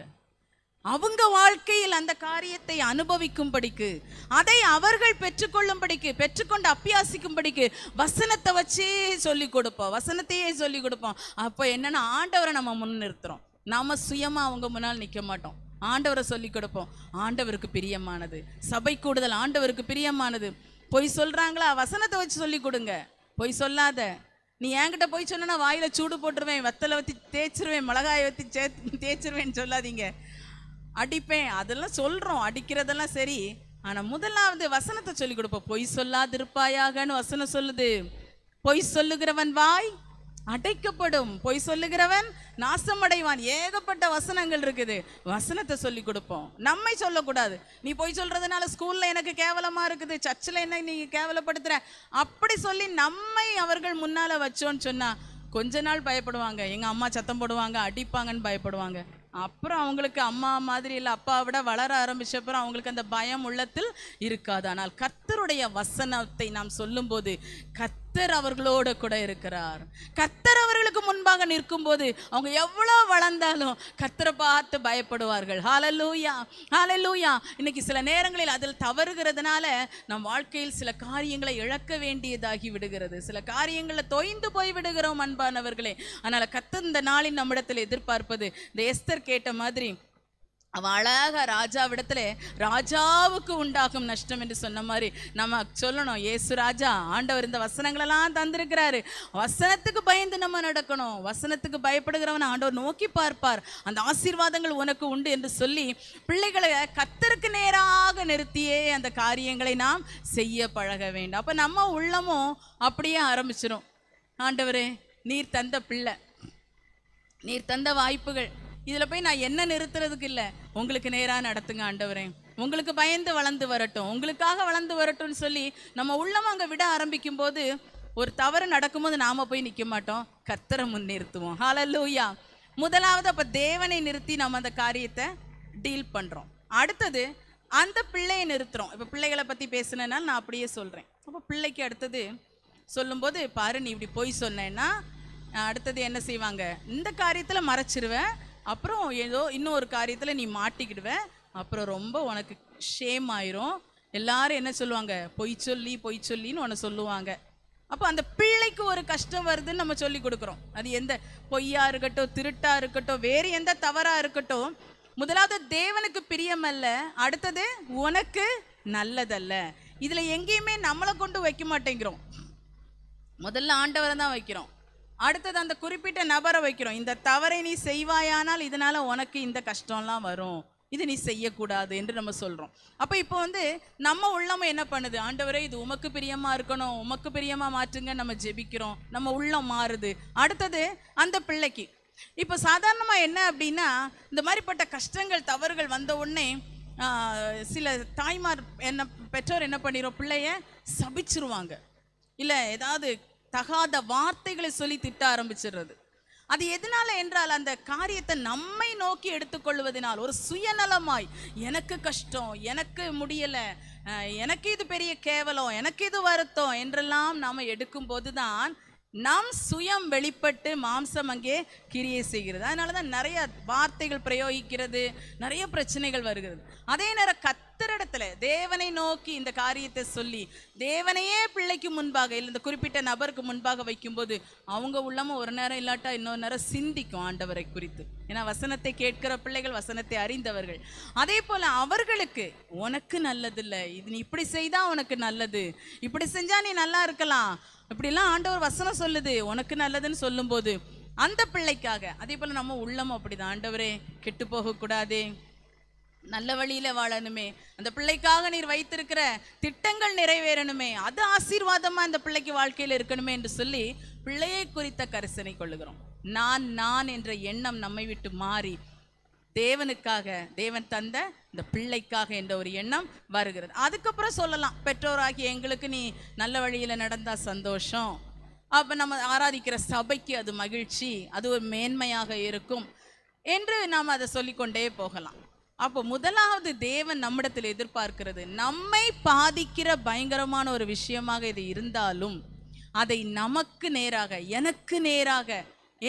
அவங்க வாழ்க்கையில் அந்த காரியத்தை அனுபவிக்கும்படிக்கு அதை அவர்கள் பெற்றுக்கொள்ளும்படிக்கு பெற்றுக்கொண்டு அப்பியாசிக்கும்படிக்கு வசனத்தை வச்சே சொல்லி கொடுப்போம் வசனத்தையே சொல்லி கொடுப்போம் அப்போ என்னன்னா ஆண்டவரை நம்ம முன்னிறுத்துறோம் நாம சுயமா அவங்க முன்னால் நிற்க மாட்டோம் ஆண்டவரை சொல்லி கொடுப்போம் ஆண்டவருக்கு பிரியமானது சபை கூடுதல் ஆண்டவருக்கு பிரியமானது பொய் சொல்கிறாங்களா வசனத்தை வச்சு சொல்லி கொடுங்க பொய் சொல்லாத நீ என்கிட்ட போய் சொன்னா வாயில் சூடு போட்டுருவேன் வெத்தலை வச்சு தேய்ச்சிருவேன் மிளகாயை வச்சு சே தேய்ச்சிருவேன்னு சொல்லாதீங்க அடிப்பேன் அதெல்லாம் சொல்கிறோம் அடிக்கிறதெல்லாம் சரி ஆனால் முதலாவது வசனத்தை சொல்லி கொடுப்போம் பொய் சொல்லாதிருப்பாயாகன்னு வசனம் சொல்லுது பொய் சொல்லுகிறவன் வாய் அடைக்கப்படும் பொய் சொல்லுகிறவன் நாசம் அடைவான் ஏகப்பட்ட வசனங்கள் இருக்குது வசனத்தை சொல்லி கொடுப்போம் நம்மை சொல்லக்கூடாது நீ பொய் சொல்றதுனால ஸ்கூல்ல எனக்கு கேவலமா இருக்குது சர்ச்சில் என்ன நீ கேவலப்படுத்துற அப்படி சொல்லி நம்மை அவர்கள் முன்னால வச்சோன்னு சொன்னா கொஞ்ச நாள் பயப்படுவாங்க எங்க அம்மா சத்தம் போடுவாங்க அடிப்பாங்கன்னு பயப்படுவாங்க அப்புறம் அவங்களுக்கு அம்மா மாதிரி இல்லை அப்பாவை விட வளர ஆரம்பிச்ச அப்புறம் அவங்களுக்கு அந்த பயம் உள்ளத்தில் இருக்காது ஆனால் கத்தருடைய வசனத்தை நாம் சொல்லும்போது கத் கத்தர் அவர்களோட கூட இருக்கிறார் கத்தர் அவர்களுக்கு முன்பாக நிற்கும் போது அவங்க எவ்வளோ வளர்ந்தாலும் கத்தரை பார்த்து பயப்படுவார்கள் ஹாலலூயா ஹாலலூயா இன்னைக்கு சில நேரங்களில் அதில் தவறுகிறதுனால நம் வாழ்க்கையில் சில காரியங்களை இழக்க வேண்டியதாகி விடுகிறது சில காரியங்களில் தொய்ந்து போய் விடுகிறோம் அன்பானவர்களே அதனால் கத்த இந்த நாளில் நம்மிடத்தில் எதிர்பார்ப்பது இந்த எஸ்தர் கேட்ட மாதிரி அவள் அழகாக ராஜாவிடத்தில் ராஜாவுக்கு உண்டாகும் நஷ்டம் என்று சொன்ன மாதிரி நம்ம சொல்லணும் ஏசு ராஜா ஆண்டவர் இந்த வசனங்களெல்லாம் தந்திருக்கிறாரு வசனத்துக்கு பயந்து நம்ம நடக்கணும் வசனத்துக்கு பயப்படுகிறவன் ஆண்டவர் நோக்கி பார்ப்பார் அந்த ஆசீர்வாதங்கள் உனக்கு உண்டு என்று சொல்லி பிள்ளைகளை கத்தருக்கு நேராக நிறுத்தியே அந்த காரியங்களை நாம் செய்ய பழக வேண்டும் அப்போ நம்ம உள்ளமும் அப்படியே ஆரம்பிச்சிடும் ஆண்டவரே நீர் தந்த பிள்ளை நீர் தந்த வாய்ப்புகள் இதில் போய் நான் என்ன நிறுத்துறதுக்கு இல்லை உங்களுக்கு நேராக நடத்துங்க ஆண்டவரே உங்களுக்கு பயந்து வளர்ந்து வரட்டும் உங்களுக்காக வளர்ந்து வரட்டும்னு சொல்லி நம்ம உள்ளம் அங்கே விட ஆரம்பிக்கும் போது ஒரு தவறு நடக்கும்போது நாம் போய் நிற்க மாட்டோம் கத்தரை நிறுத்துவோம் ஹாலல்லூயா முதலாவது அப்போ தேவனை நிறுத்தி நம்ம அந்த காரியத்தை டீல் பண்ணுறோம் அடுத்தது அந்த பிள்ளையை நிறுத்துகிறோம் இப்போ பிள்ளைகளை பற்றி பேசுனேனால் நான் அப்படியே சொல்கிறேன் அப்போ பிள்ளைக்கு அடுத்தது சொல்லும்போது பாரு நீ இப்படி போய் சொன்னேன்னா அடுத்தது என்ன செய்வாங்க இந்த காரியத்தில் மறைச்சிருவேன் அப்புறம் ஏதோ இன்னும் ஒரு காரியத்தில் நீ மாட்டிக்கிடுவேன் அப்புறம் ரொம்ப உனக்கு ஷேம் ஆயிரும் எல்லாரும் என்ன சொல்லுவாங்க பொய் சொல்லி பொய் சொல்லின்னு உன்னை சொல்லுவாங்க அப்போ அந்த பிள்ளைக்கு ஒரு கஷ்டம் வருதுன்னு நம்ம சொல்லி கொடுக்குறோம் அது எந்த பொய்யா இருக்கட்டும் திருட்டா இருக்கட்டும் வேறு எந்த தவறா இருக்கட்டும் முதலாவது தேவனுக்கு பிரியமல்ல அடுத்தது உனக்கு நல்லதல்ல இதில் எங்கேயுமே நம்மளை கொண்டு வைக்க மாட்டேங்கிறோம் முதல்ல ஆண்டவரை தான் வைக்கிறோம் அடுத்தது அந்த குறிப்பிட்ட நபரை வைக்கிறோம் இந்த தவறை நீ செய்வாயானால் இதனால் உனக்கு இந்த கஷ்டம்லாம் வரும் இது நீ செய்யக்கூடாது என்று நம்ம சொல்கிறோம் அப்போ இப்போ வந்து நம்ம உள்ளமும் என்ன பண்ணுது ஆண்டவரே இது உமக்கு பிரியமாக இருக்கணும் உமக்கு பிரியமாக மாற்றுங்க நம்ம ஜெபிக்கிறோம் நம்ம உள்ளம் மாறுது அடுத்தது அந்த பிள்ளைக்கு இப்போ சாதாரணமாக என்ன அப்படின்னா இந்த மாதிரிப்பட்ட கஷ்டங்கள் தவறுகள் வந்த உடனே சில தாய்மார் என்ன பெற்றோர் என்ன பண்ணிடும் பிள்ளைய சபிச்சிருவாங்க இல்லை ஏதாவது தகாத வார்த்தைகளை சொல்லி திட்ட ஆரம்பிச்சிடுறது அது எதனால என்றால் அந்த காரியத்தை நம்மை நோக்கி எடுத்துக்கொள்வதனால் ஒரு சுயநலமாய் எனக்கு கஷ்டம் எனக்கு முடியல எனக்கு இது பெரிய கேவலம் எனக்கு இது வருத்தம் என்றெல்லாம் நாம் எடுக்கும்போது தான் நாம் சுயம் வெளிப்பட்டு மாம்சம் அங்கே கிரியை செய்கிறது அதனால தான் நிறைய வார்த்தைகள் பிரயோகிக்கிறது நிறைய பிரச்சனைகள் வருகிறது அதே நேரம் கத்தரிடத்துல தேவனை நோக்கி இந்த காரியத்தை சொல்லி தேவனையே பிள்ளைக்கு முன்பாக இல்லை இந்த குறிப்பிட்ட நபருக்கு முன்பாக வைக்கும்போது அவங்க உள்ளமும் ஒரு நேரம் இல்லாட்டா இன்னொரு நேரம் சிந்திக்கும் ஆண்டவரை குறித்து ஏன்னா வசனத்தை கேட்கிற பிள்ளைகள் வசனத்தை அறிந்தவர்கள் அதே போல அவர்களுக்கு உனக்கு நல்லதில்லை இது நீ இப்படி செய்தால் உனக்கு நல்லது இப்படி செஞ்சா நீ நல்லா இருக்கலாம் இப்படிலாம் ஆண்டவர் வசனம் சொல்லுது உனக்கு நல்லதுன்னு சொல்லும்போது அந்த பிள்ளைக்காக அதே போல் நம்ம உள்ளமும் அப்படிதான் ஆண்டவரே கெட்டு போகக்கூடாதே நல்ல வழியில வாழணுமே அந்த பிள்ளைக்காக நீர் வைத்திருக்கிற திட்டங்கள் நிறைவேறணுமே அது ஆசீர்வாதமா இந்த பிள்ளைக்கு வாழ்க்கையில் இருக்கணுமே என்று சொல்லி பிள்ளையை குறித்த கரிசனை கொள்ளுகிறோம் நான் நான் என்ற எண்ணம் நம்மை விட்டு மாறி தேவனுக்காக தேவன் தந்த இந்த பிள்ளைக்காக என்ற ஒரு எண்ணம் வருகிறது அதுக்கப்புறம் சொல்லலாம் பெற்றோராகி எங்களுக்கு நீ நல்ல வழியில் நடந்தால் சந்தோஷம் அப்போ நம்ம ஆராதிக்கிற சபைக்கு அது மகிழ்ச்சி அது ஒரு மேன்மையாக இருக்கும் என்று நாம் அதை சொல்லிக்கொண்டே போகலாம் அப்போ முதலாவது தேவன் நம்மிடத்தில் எதிர்பார்க்கிறது நம்மை பாதிக்கிற பயங்கரமான ஒரு விஷயமாக இது இருந்தாலும் அதை நமக்கு நேராக எனக்கு நேராக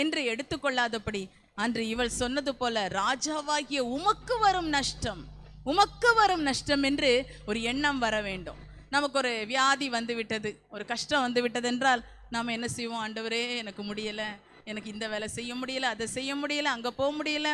என்று எடுத்துக்கொள்ளாதபடி அன்று இவள் சொன்னது போல ராஜாவாகிய உமக்கு வரும் நஷ்டம் உமக்கு வரும் நஷ்டம் என்று ஒரு எண்ணம் வர வேண்டும் நமக்கு ஒரு வியாதி வந்து விட்டது ஒரு கஷ்டம் வந்து விட்டது என்றால் நாம் என்ன செய்வோம் ஆண்டவரே எனக்கு முடியலை எனக்கு இந்த வேலை செய்ய முடியல அதை செய்ய முடியல அங்கே போக முடியல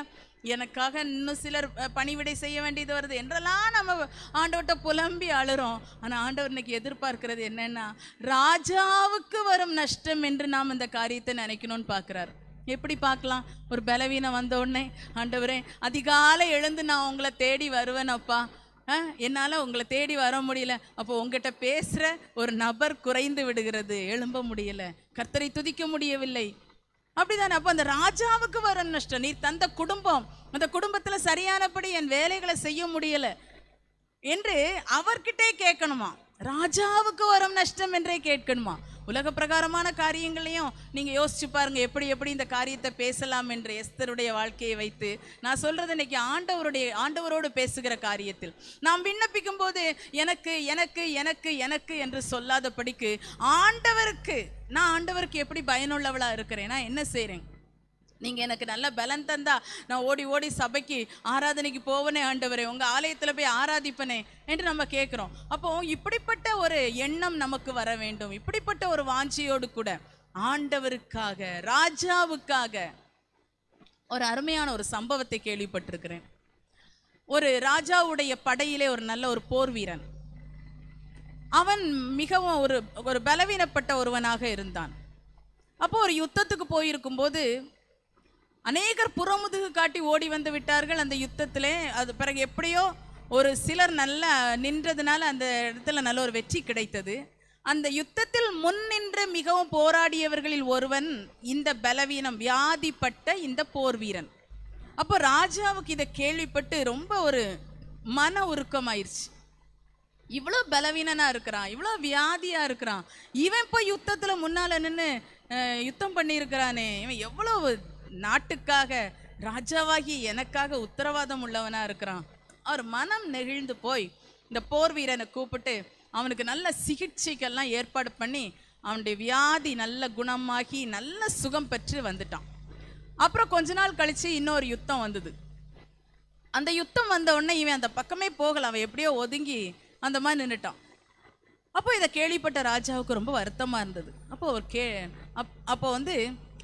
எனக்காக இன்னும் சிலர் பணிவிடை செய்ய வேண்டியது வருது என்றெல்லாம் நம்ம ஆண்டவர்கிட்ட புலம்பி அழுறோம் ஆனால் ஆண்டவர் இன்னைக்கு எதிர்பார்க்கிறது என்னென்னா ராஜாவுக்கு வரும் நஷ்டம் என்று நாம் இந்த காரியத்தை நினைக்கணும்னு பார்க்குறாரு எப்படி பார்க்கலாம் ஒரு பலவீனம் வந்த உடனே ஆண்டவரே அதிகாலை எழுந்து நான் உங்களை தேடி வருவேனப்பா என்னால் உங்களை தேடி வர முடியல அப்போ உங்ககிட்ட பேசுகிற ஒரு நபர் குறைந்து விடுகிறது எழும்ப முடியல கர்த்தரை துதிக்க முடியவில்லை அப்படிதானே அப்போ அந்த ராஜாவுக்கு வர நஷ்டம் நீ தந்த குடும்பம் அந்த குடும்பத்தில் சரியானபடி என் வேலைகளை செய்ய முடியலை என்று அவர்கிட்டே கேட்கணுமா ராஜாவுக்கு வரும் நஷ்டம் என்றே கேட்கணுமா உலக பிரகாரமான காரியங்களையும் நீங்கள் யோசிச்சு பாருங்கள் எப்படி எப்படி இந்த காரியத்தை பேசலாம் என்று எஸ்தருடைய வாழ்க்கையை வைத்து நான் சொல்கிறது இன்னைக்கு ஆண்டவருடைய ஆண்டவரோடு பேசுகிற காரியத்தில் நாம் விண்ணப்பிக்கும் போது எனக்கு எனக்கு எனக்கு எனக்கு என்று சொல்லாதபடிக்கு ஆண்டவருக்கு நான் ஆண்டவருக்கு எப்படி பயனுள்ளவளாக இருக்கிறேன் நான் என்ன செய்கிறேன் நீங்கள் எனக்கு நல்ல பலன் தந்தா நான் ஓடி ஓடி சபைக்கு ஆராதனைக்கு போவனே ஆண்டவரே உங்கள் ஆலயத்தில் போய் ஆராதிப்பனே என்று நம்ம கேட்குறோம் அப்போ இப்படிப்பட்ட ஒரு எண்ணம் நமக்கு வர வேண்டும் இப்படிப்பட்ட ஒரு வாஞ்சியோடு கூட ஆண்டவருக்காக ராஜாவுக்காக ஒரு அருமையான ஒரு சம்பவத்தை கேள்விப்பட்டிருக்கிறேன் ஒரு ராஜாவுடைய படையிலே ஒரு நல்ல ஒரு போர் வீரன் அவன் மிகவும் ஒரு ஒரு பலவீனப்பட்ட ஒருவனாக இருந்தான் அப்போ ஒரு யுத்தத்துக்கு போயிருக்கும்போது அநேகர் புறமுதுகு காட்டி ஓடி வந்து விட்டார்கள் அந்த யுத்தத்திலே அது பிறகு எப்படியோ ஒரு சிலர் நல்லா நின்றதுனால அந்த இடத்துல நல்ல ஒரு வெற்றி கிடைத்தது அந்த யுத்தத்தில் முன் நின்று மிகவும் போராடியவர்களில் ஒருவன் இந்த பலவீனம் வியாதிப்பட்ட இந்த போர் வீரன் அப்போ ராஜாவுக்கு இதை கேள்விப்பட்டு ரொம்ப ஒரு மன உருக்கமாயிருச்சு இவ்வளோ பலவீனனாக இருக்கிறான் இவ்வளோ வியாதியாக இருக்கிறான் இவன் இப்போ யுத்தத்தில் முன்னால் நின்று யுத்தம் பண்ணியிருக்கிறானே இவன் எவ்வளோ நாட்டுக்காக ராஜாவாகி எனக்காக உத்தரவாதம் உள்ளவனா இருக்கிறான் அவர் மனம் நெகிழ்ந்து போய் இந்த போர் வீரனை கூப்பிட்டு அவனுக்கு நல்ல சிகிச்சைகள்லாம் ஏற்பாடு பண்ணி அவனுடைய வியாதி நல்ல குணமாகி நல்ல சுகம் பெற்று வந்துட்டான் அப்புறம் கொஞ்ச நாள் கழித்து இன்னொரு யுத்தம் வந்தது அந்த யுத்தம் வந்த உடனே இவன் அந்த பக்கமே போகல அவன் எப்படியோ ஒதுங்கி அந்த மாதிரி நின்றுட்டான் அப்போ இதை கேள்விப்பட்ட ராஜாவுக்கு ரொம்ப வருத்தமாக இருந்தது அப்போ அவர் கே அப் அப்போ வந்து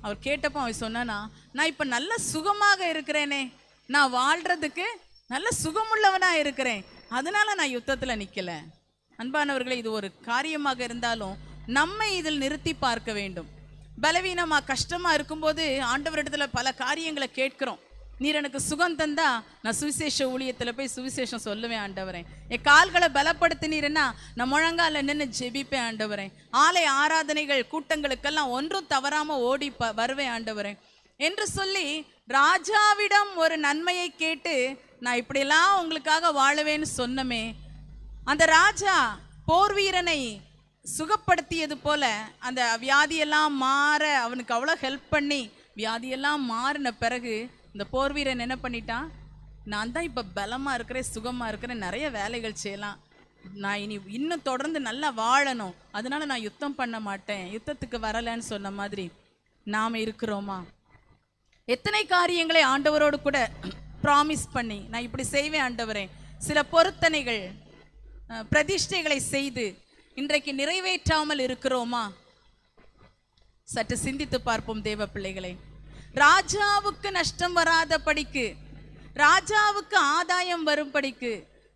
அவர் கேட்டப்போ அவர் சொன்னானா நான் இப்போ நல்ல சுகமாக இருக்கிறேனே நான் வாழ்கிறதுக்கு நல்ல சுகமுள்ளவனாக இருக்கிறேன் அதனால் நான் யுத்தத்தில் நிற்கலை அன்பானவர்களே இது ஒரு காரியமாக இருந்தாலும் நம்மை இதில் நிறுத்தி பார்க்க வேண்டும் பலவீனமாக கஷ்டமாக இருக்கும்போது ஆண்டவரிடத்தில் பல காரியங்களை கேட்கிறோம் நீர் எனக்கு சுகம் தந்தா நான் சுவிசேஷ ஊழியத்தில் போய் சுவிசேஷம் சொல்லுவேன் ஆண்டவரேன் என் கால்களை பலப்படுத்தினீர்னா நான் முழங்கால நின்று ஜெபிப்பேன் ஆண்டவரேன் ஆலை ஆராதனைகள் கூட்டங்களுக்கெல்லாம் ஒன்றும் தவறாமல் ஓடி ப வருவேன் ஆண்டவரேன் என்று சொல்லி ராஜாவிடம் ஒரு நன்மையை கேட்டு நான் இப்படிலாம் உங்களுக்காக வாழுவேன்னு சொன்னமே அந்த ராஜா போர் வீரனை சுகப்படுத்தியது போல அந்த வியாதியெல்லாம் மாற அவனுக்கு அவ்வளோ ஹெல்ப் பண்ணி வியாதியெல்லாம் மாறின பிறகு இந்த போர் வீரன் என்ன பண்ணிட்டான் நான் தான் இப்போ பலமாக இருக்கிறேன் சுகமாக இருக்கிறேன் நிறைய வேலைகள் செய்யலாம் நான் இனி இன்னும் தொடர்ந்து நல்லா வாழணும் அதனால நான் யுத்தம் பண்ண மாட்டேன் யுத்தத்துக்கு வரலன்னு சொன்ன மாதிரி நாம் இருக்கிறோமா எத்தனை காரியங்களை ஆண்டவரோடு கூட ப்ராமிஸ் பண்ணி நான் இப்படி செய்வேன் ஆண்டவரே சில பொருத்தனைகள் பிரதிஷ்டைகளை செய்து இன்றைக்கு நிறைவேற்றாமல் இருக்கிறோமா சற்று சிந்தித்து பார்ப்போம் தேவ பிள்ளைகளை ராஜாவுக்கு நஷ்டம் வராத படிக்கு ராஜாவுக்கு ஆதாயம் வரும்படிக்கு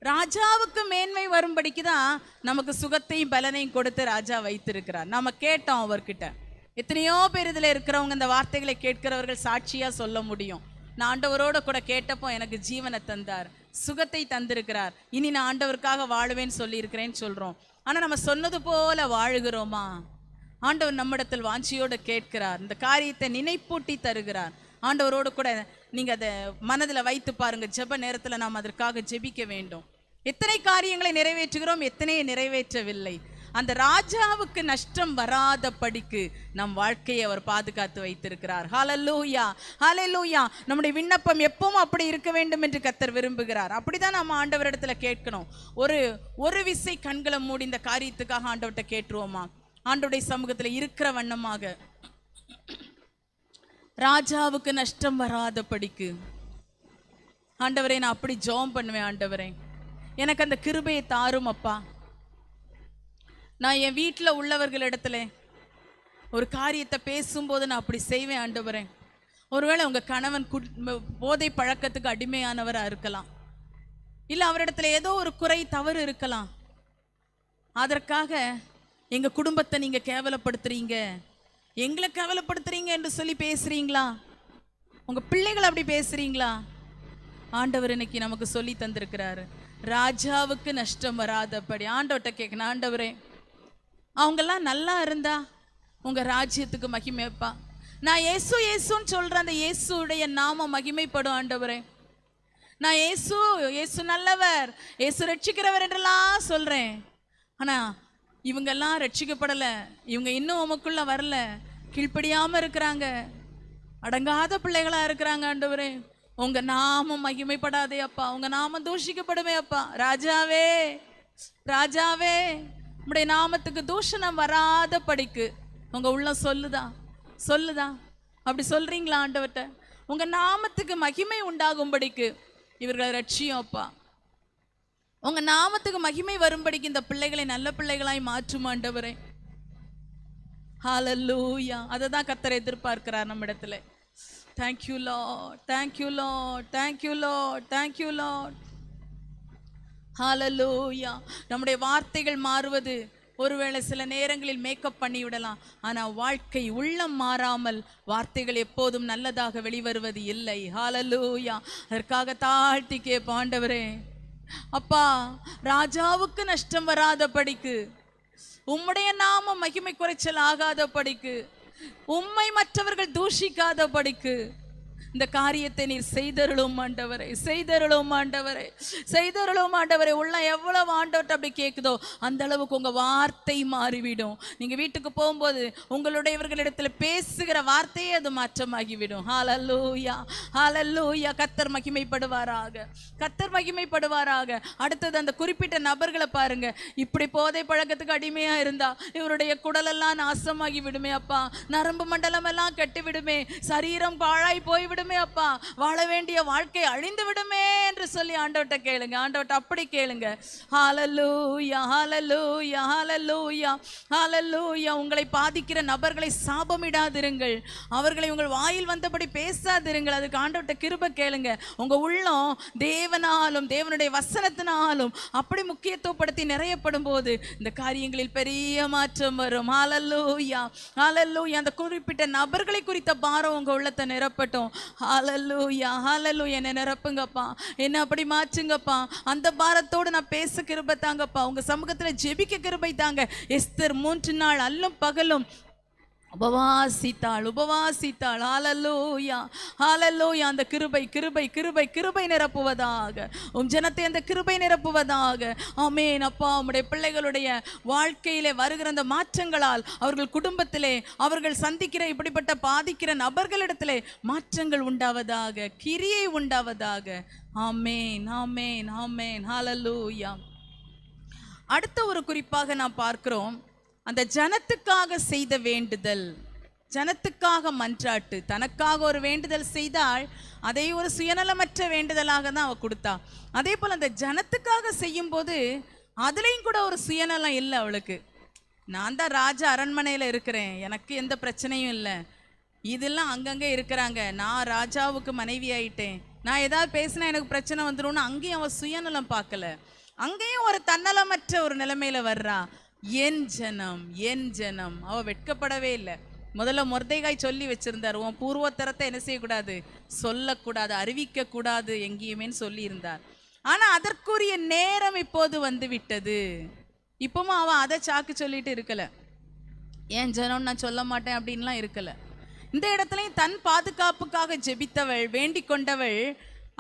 ராஜாவுக்கு மேன்மை வரும்படிக்கு தான் நமக்கு சுகத்தையும் பலனையும் கொடுத்து ராஜா வைத்திருக்கிறார் நம்ம கேட்டோம் அவர்கிட்ட எத்தனையோ பேர் இதில் இருக்கிறவங்க இந்த வார்த்தைகளை கேட்கிறவர்கள் சாட்சியாக சொல்ல முடியும் நான் ஆண்டவரோட கூட கேட்டப்போ எனக்கு ஜீவனை தந்தார் சுகத்தை தந்திருக்கிறார் இனி நான் ஆண்டவருக்காக வாழுவேன்னு சொல்லியிருக்கிறேன்னு சொல்கிறோம் ஆனால் நம்ம சொன்னது போல வாழுகிறோமா ஆண்டவர் நம்மிடத்தில் வாஞ்சியோடு கேட்கிறார் இந்த காரியத்தை நினைப்பூட்டி தருகிறார் ஆண்டவரோடு கூட நீங்கள் அதை மனதில் வைத்து பாருங்கள் ஜெப நேரத்தில் நாம் அதற்காக ஜெபிக்க வேண்டும் எத்தனை காரியங்களை நிறைவேற்றுகிறோம் எத்தனையை நிறைவேற்றவில்லை அந்த ராஜாவுக்கு நஷ்டம் வராத படிக்கு நம் வாழ்க்கையை அவர் பாதுகாத்து வைத்திருக்கிறார் ஹலலூயா ஹலலூயா நம்முடைய விண்ணப்பம் எப்பவும் அப்படி இருக்க வேண்டும் என்று கத்தர் விரும்புகிறார் அப்படிதான் நம்ம ஆண்டவரிடத்துல கேட்கணும் ஒரு ஒரு விசை கண்களை மூடி இந்த காரியத்துக்காக ஆண்டவர்கிட்ட கேட்டுருவோமா ஆண்டுடைய சமூகத்தில் இருக்கிற வண்ணமாக ராஜாவுக்கு நஷ்டம் வராத படிக்கு ஆண்டவரே நான் அப்படி ஜோம் பண்ணுவேன் ஆண்டவரே எனக்கு அந்த கிருபையை தாரும் அப்பா நான் என் வீட்டில் உள்ளவர்கள் இடத்துல ஒரு காரியத்தை பேசும்போது நான் அப்படி செய்வேன் ஆண்டவரே ஒருவேளை உங்கள் கணவன் குட் போதை பழக்கத்துக்கு அடிமையானவராக இருக்கலாம் இல்லை அவரிடத்துல ஏதோ ஒரு குறை தவறு இருக்கலாம் அதற்காக எங்கள் குடும்பத்தை நீங்கள் கேவலப்படுத்துறீங்க எங்களை கேவலப்படுத்துறீங்க என்று சொல்லி பேசுகிறீங்களா உங்கள் பிள்ளைகள் அப்படி பேசுகிறீங்களா ஆண்டவர் இன்னைக்கு நமக்கு சொல்லி தந்திருக்கிறாரு ராஜாவுக்கு நஷ்டம் வராதபடி ஆண்டவர்கிட்ட கேட்கணும் ஆண்டவரே அவங்கெல்லாம் நல்லா இருந்தா உங்கள் ராஜ்யத்துக்கு மகிமைப்பா நான் ஏசு ஏசுன்னு சொல்கிற அந்த இயேசுடைய நாமம் மகிமைப்படும் ஆண்டவரே நான் ஏசு ஏசு நல்லவர் ஏசு ரட்சிக்கிறவர் என்றெல்லாம் சொல்கிறேன் ஆனால் இவங்கெல்லாம் ரட்சிக்கப்படலை இவங்க இன்னும் உமக்குள்ளே வரல கீழ்ப்படியாமல் இருக்கிறாங்க அடங்காத பிள்ளைகளாக இருக்கிறாங்க ஆண்டவரே உங்கள் நாமம் மகிமைப்படாதே அப்பா உங்கள் நாமம் தூஷிக்கப்படுமே அப்பா ராஜாவே ராஜாவே உடைய நாமத்துக்கு தூஷணம் வராத படிக்கு உங்கள் உள்ள சொல்லுதா சொல்லுதா அப்படி சொல்கிறீங்களா ஆண்டவர்கிட்ட உங்கள் நாமத்துக்கு மகிமை உண்டாகும்படிக்கு இவர்களை ரட்சியும் அப்பா உங்க நாமத்துக்கு மகிமை வரும்படிக்கு இந்த பிள்ளைகளை நல்ல பிள்ளைகளாய் மாற்றும் ஆண்டவரே ஹாலல்லூயா அதை தான் கத்தர் எதிர்பார்க்கிறார் நம்ம இடத்துல thank you Lord thank you Lord thank you Lord thank you Lord ஹாலலூயா நம்முடைய வார்த்தைகள் மாறுவது ஒருவேளை சில நேரங்களில் மேக்கப் பண்ணிவிடலாம் ஆனால் வாழ்க்கை உள்ளம் மாறாமல் வார்த்தைகள் எப்போதும் நல்லதாக வெளிவருவது இல்லை ஹாலலூயா அதற்காக தாழ்த்தி பாண்டவரே அப்பா ராஜாவுக்கு நஷ்டம் வராத படிக்கு உம்முடைய நாம மகிமை குறைச்சல் ஆகாத படிக்கு உம்மை மற்றவர்கள் படிக்கு இந்த காரியத்தை நீர் செய்தருளும் ஆண்டவரை செய்தருளும் ஆண்டவரை செய்தருளும் ஆண்டவரை உள்ள எவ்வளவு ஆண்டவர்கிட்ட அப்படி கேட்குதோ அந்த அளவுக்கு உங்கள் வார்த்தை மாறிவிடும் நீங்கள் வீட்டுக்கு போகும்போது உங்களுடையவர்களிடத்தில் பேசுகிற வார்த்தையே அது மாற்றமாகிவிடும் ஹாலல்லூயா ஹாலல்லூயா கத்தர் மகிமைப்படுவாராக கத்தர் மகிமைப்படுவாராக அடுத்தது அந்த குறிப்பிட்ட நபர்களை பாருங்க இப்படி போதை பழக்கத்துக்கு அடிமையாக இருந்தா இவருடைய குடலெல்லாம் நாசமாகி விடுமே அப்பா நரம்பு மண்டலம் எல்லாம் கெட்டு விடுமே சரீரம் பாழாய் போய்விடும் விடுமே அப்பா வாழ வேண்டிய வாழ்க்கை அழிந்து விடுமே என்று சொல்லி ஆண்டவட்ட கேளுங்க ஆண்டவட்ட அப்படி கேளுங்க ஹாலலூயா ஹாலலூயா ஹாலலூயா உங்களை பாதிக்கிற நபர்களை சாபமிடாதிருங்கள் அவர்களை உங்கள் வாயில் வந்தபடி பேசாதிருங்கள் அதுக்கு ஆண்டவட்ட கிருப கேளுங்க உங்க உள்ளம் தேவனாலும் தேவனுடைய வசனத்தினாலும் அப்படி முக்கியத்துவப்படுத்தி நிறையப்படும் போது இந்த காரியங்களில் பெரிய மாற்றம் வரும் அந்த குறிப்பிட்ட நபர்களை குறித்த பாரம் உங்கள் உள்ளத்தை நிரப்பட்டும் ஹாலலூயா ஹாலலூயா என்னை நிரப்புங்கப்பா என்ன அப்படி மாற்றுங்கப்பா அந்த பாரத்தோடு நான் பேச கிருபை தாங்கப்பா உங்கள் சமூகத்தில் ஜெபிக்க கிருபை தாங்க எஸ்தர் மூன்று நாள் அல்லும் பகலும் உபவாசித்தாள் உபவாசித்தாள் ஆலல்லோயா ஆலல்லோயா அந்த கிருபை கிருபை கிருபை கிருபை நிரப்புவதாக உம் ஜனத்தை அந்த கிருபை நிரப்புவதாக ஆமேன் அப்பா உம்முடைய பிள்ளைகளுடைய வாழ்க்கையிலே வருகிற அந்த மாற்றங்களால் அவர்கள் குடும்பத்திலே அவர்கள் சந்திக்கிற இப்படிப்பட்ட பாதிக்கிற நபர்களிடத்திலே மாற்றங்கள் உண்டாவதாக கிரியை உண்டாவதாக ஆமேன் ஆமேன் ஆமேன் ஹாலல்லூயா அடுத்த ஒரு குறிப்பாக நான் பார்க்கிறோம் அந்த ஜனத்துக்காக செய்த வேண்டுதல் ஜனத்துக்காக மன்றாட்டு தனக்காக ஒரு வேண்டுதல் செய்தால் அதை ஒரு சுயநலமற்ற வேண்டுதலாக தான் அவள் கொடுத்தா அதே போல் அந்த ஜனத்துக்காக செய்யும்போது அதுலேயும் கூட ஒரு சுயநலம் இல்லை அவளுக்கு நான் தான் ராஜா அரண்மனையில் இருக்கிறேன் எனக்கு எந்த பிரச்சனையும் இல்லை இதெல்லாம் அங்கங்கே இருக்கிறாங்க நான் ராஜாவுக்கு மனைவி ஆயிட்டேன் நான் ஏதாவது பேசினா எனக்கு பிரச்சனை வந்துடும் அங்கேயும் அவள் சுயநலம் பார்க்கல அங்கேயும் ஒரு தன்னலமற்ற ஒரு நிலைமையில் வர்றா என் ஜனம் என் ஜனம் அவ வெட்கப்படவே இல்லை முதல்ல முர்தைகாய் சொல்லி வச்சிருந்தார் உன் பூர்வோத்தரத்தை என்ன செய்யக்கூடாது சொல்லக்கூடாது அறிவிக்கக்கூடாது எங்கேயுமேன்னு சொல்லியிருந்தார் ஆனால் அதற்குரிய நேரம் இப்போது வந்து விட்டது இப்போவும் அவன் அதை சாக்கு சொல்லிட்டு இருக்கலை ஏன் ஜனம் நான் சொல்ல மாட்டேன் அப்படின்லாம் இருக்கலை இந்த இடத்துலையும் தன் பாதுகாப்புக்காக ஜெபித்தவள் வேண்டிக் கொண்டவள்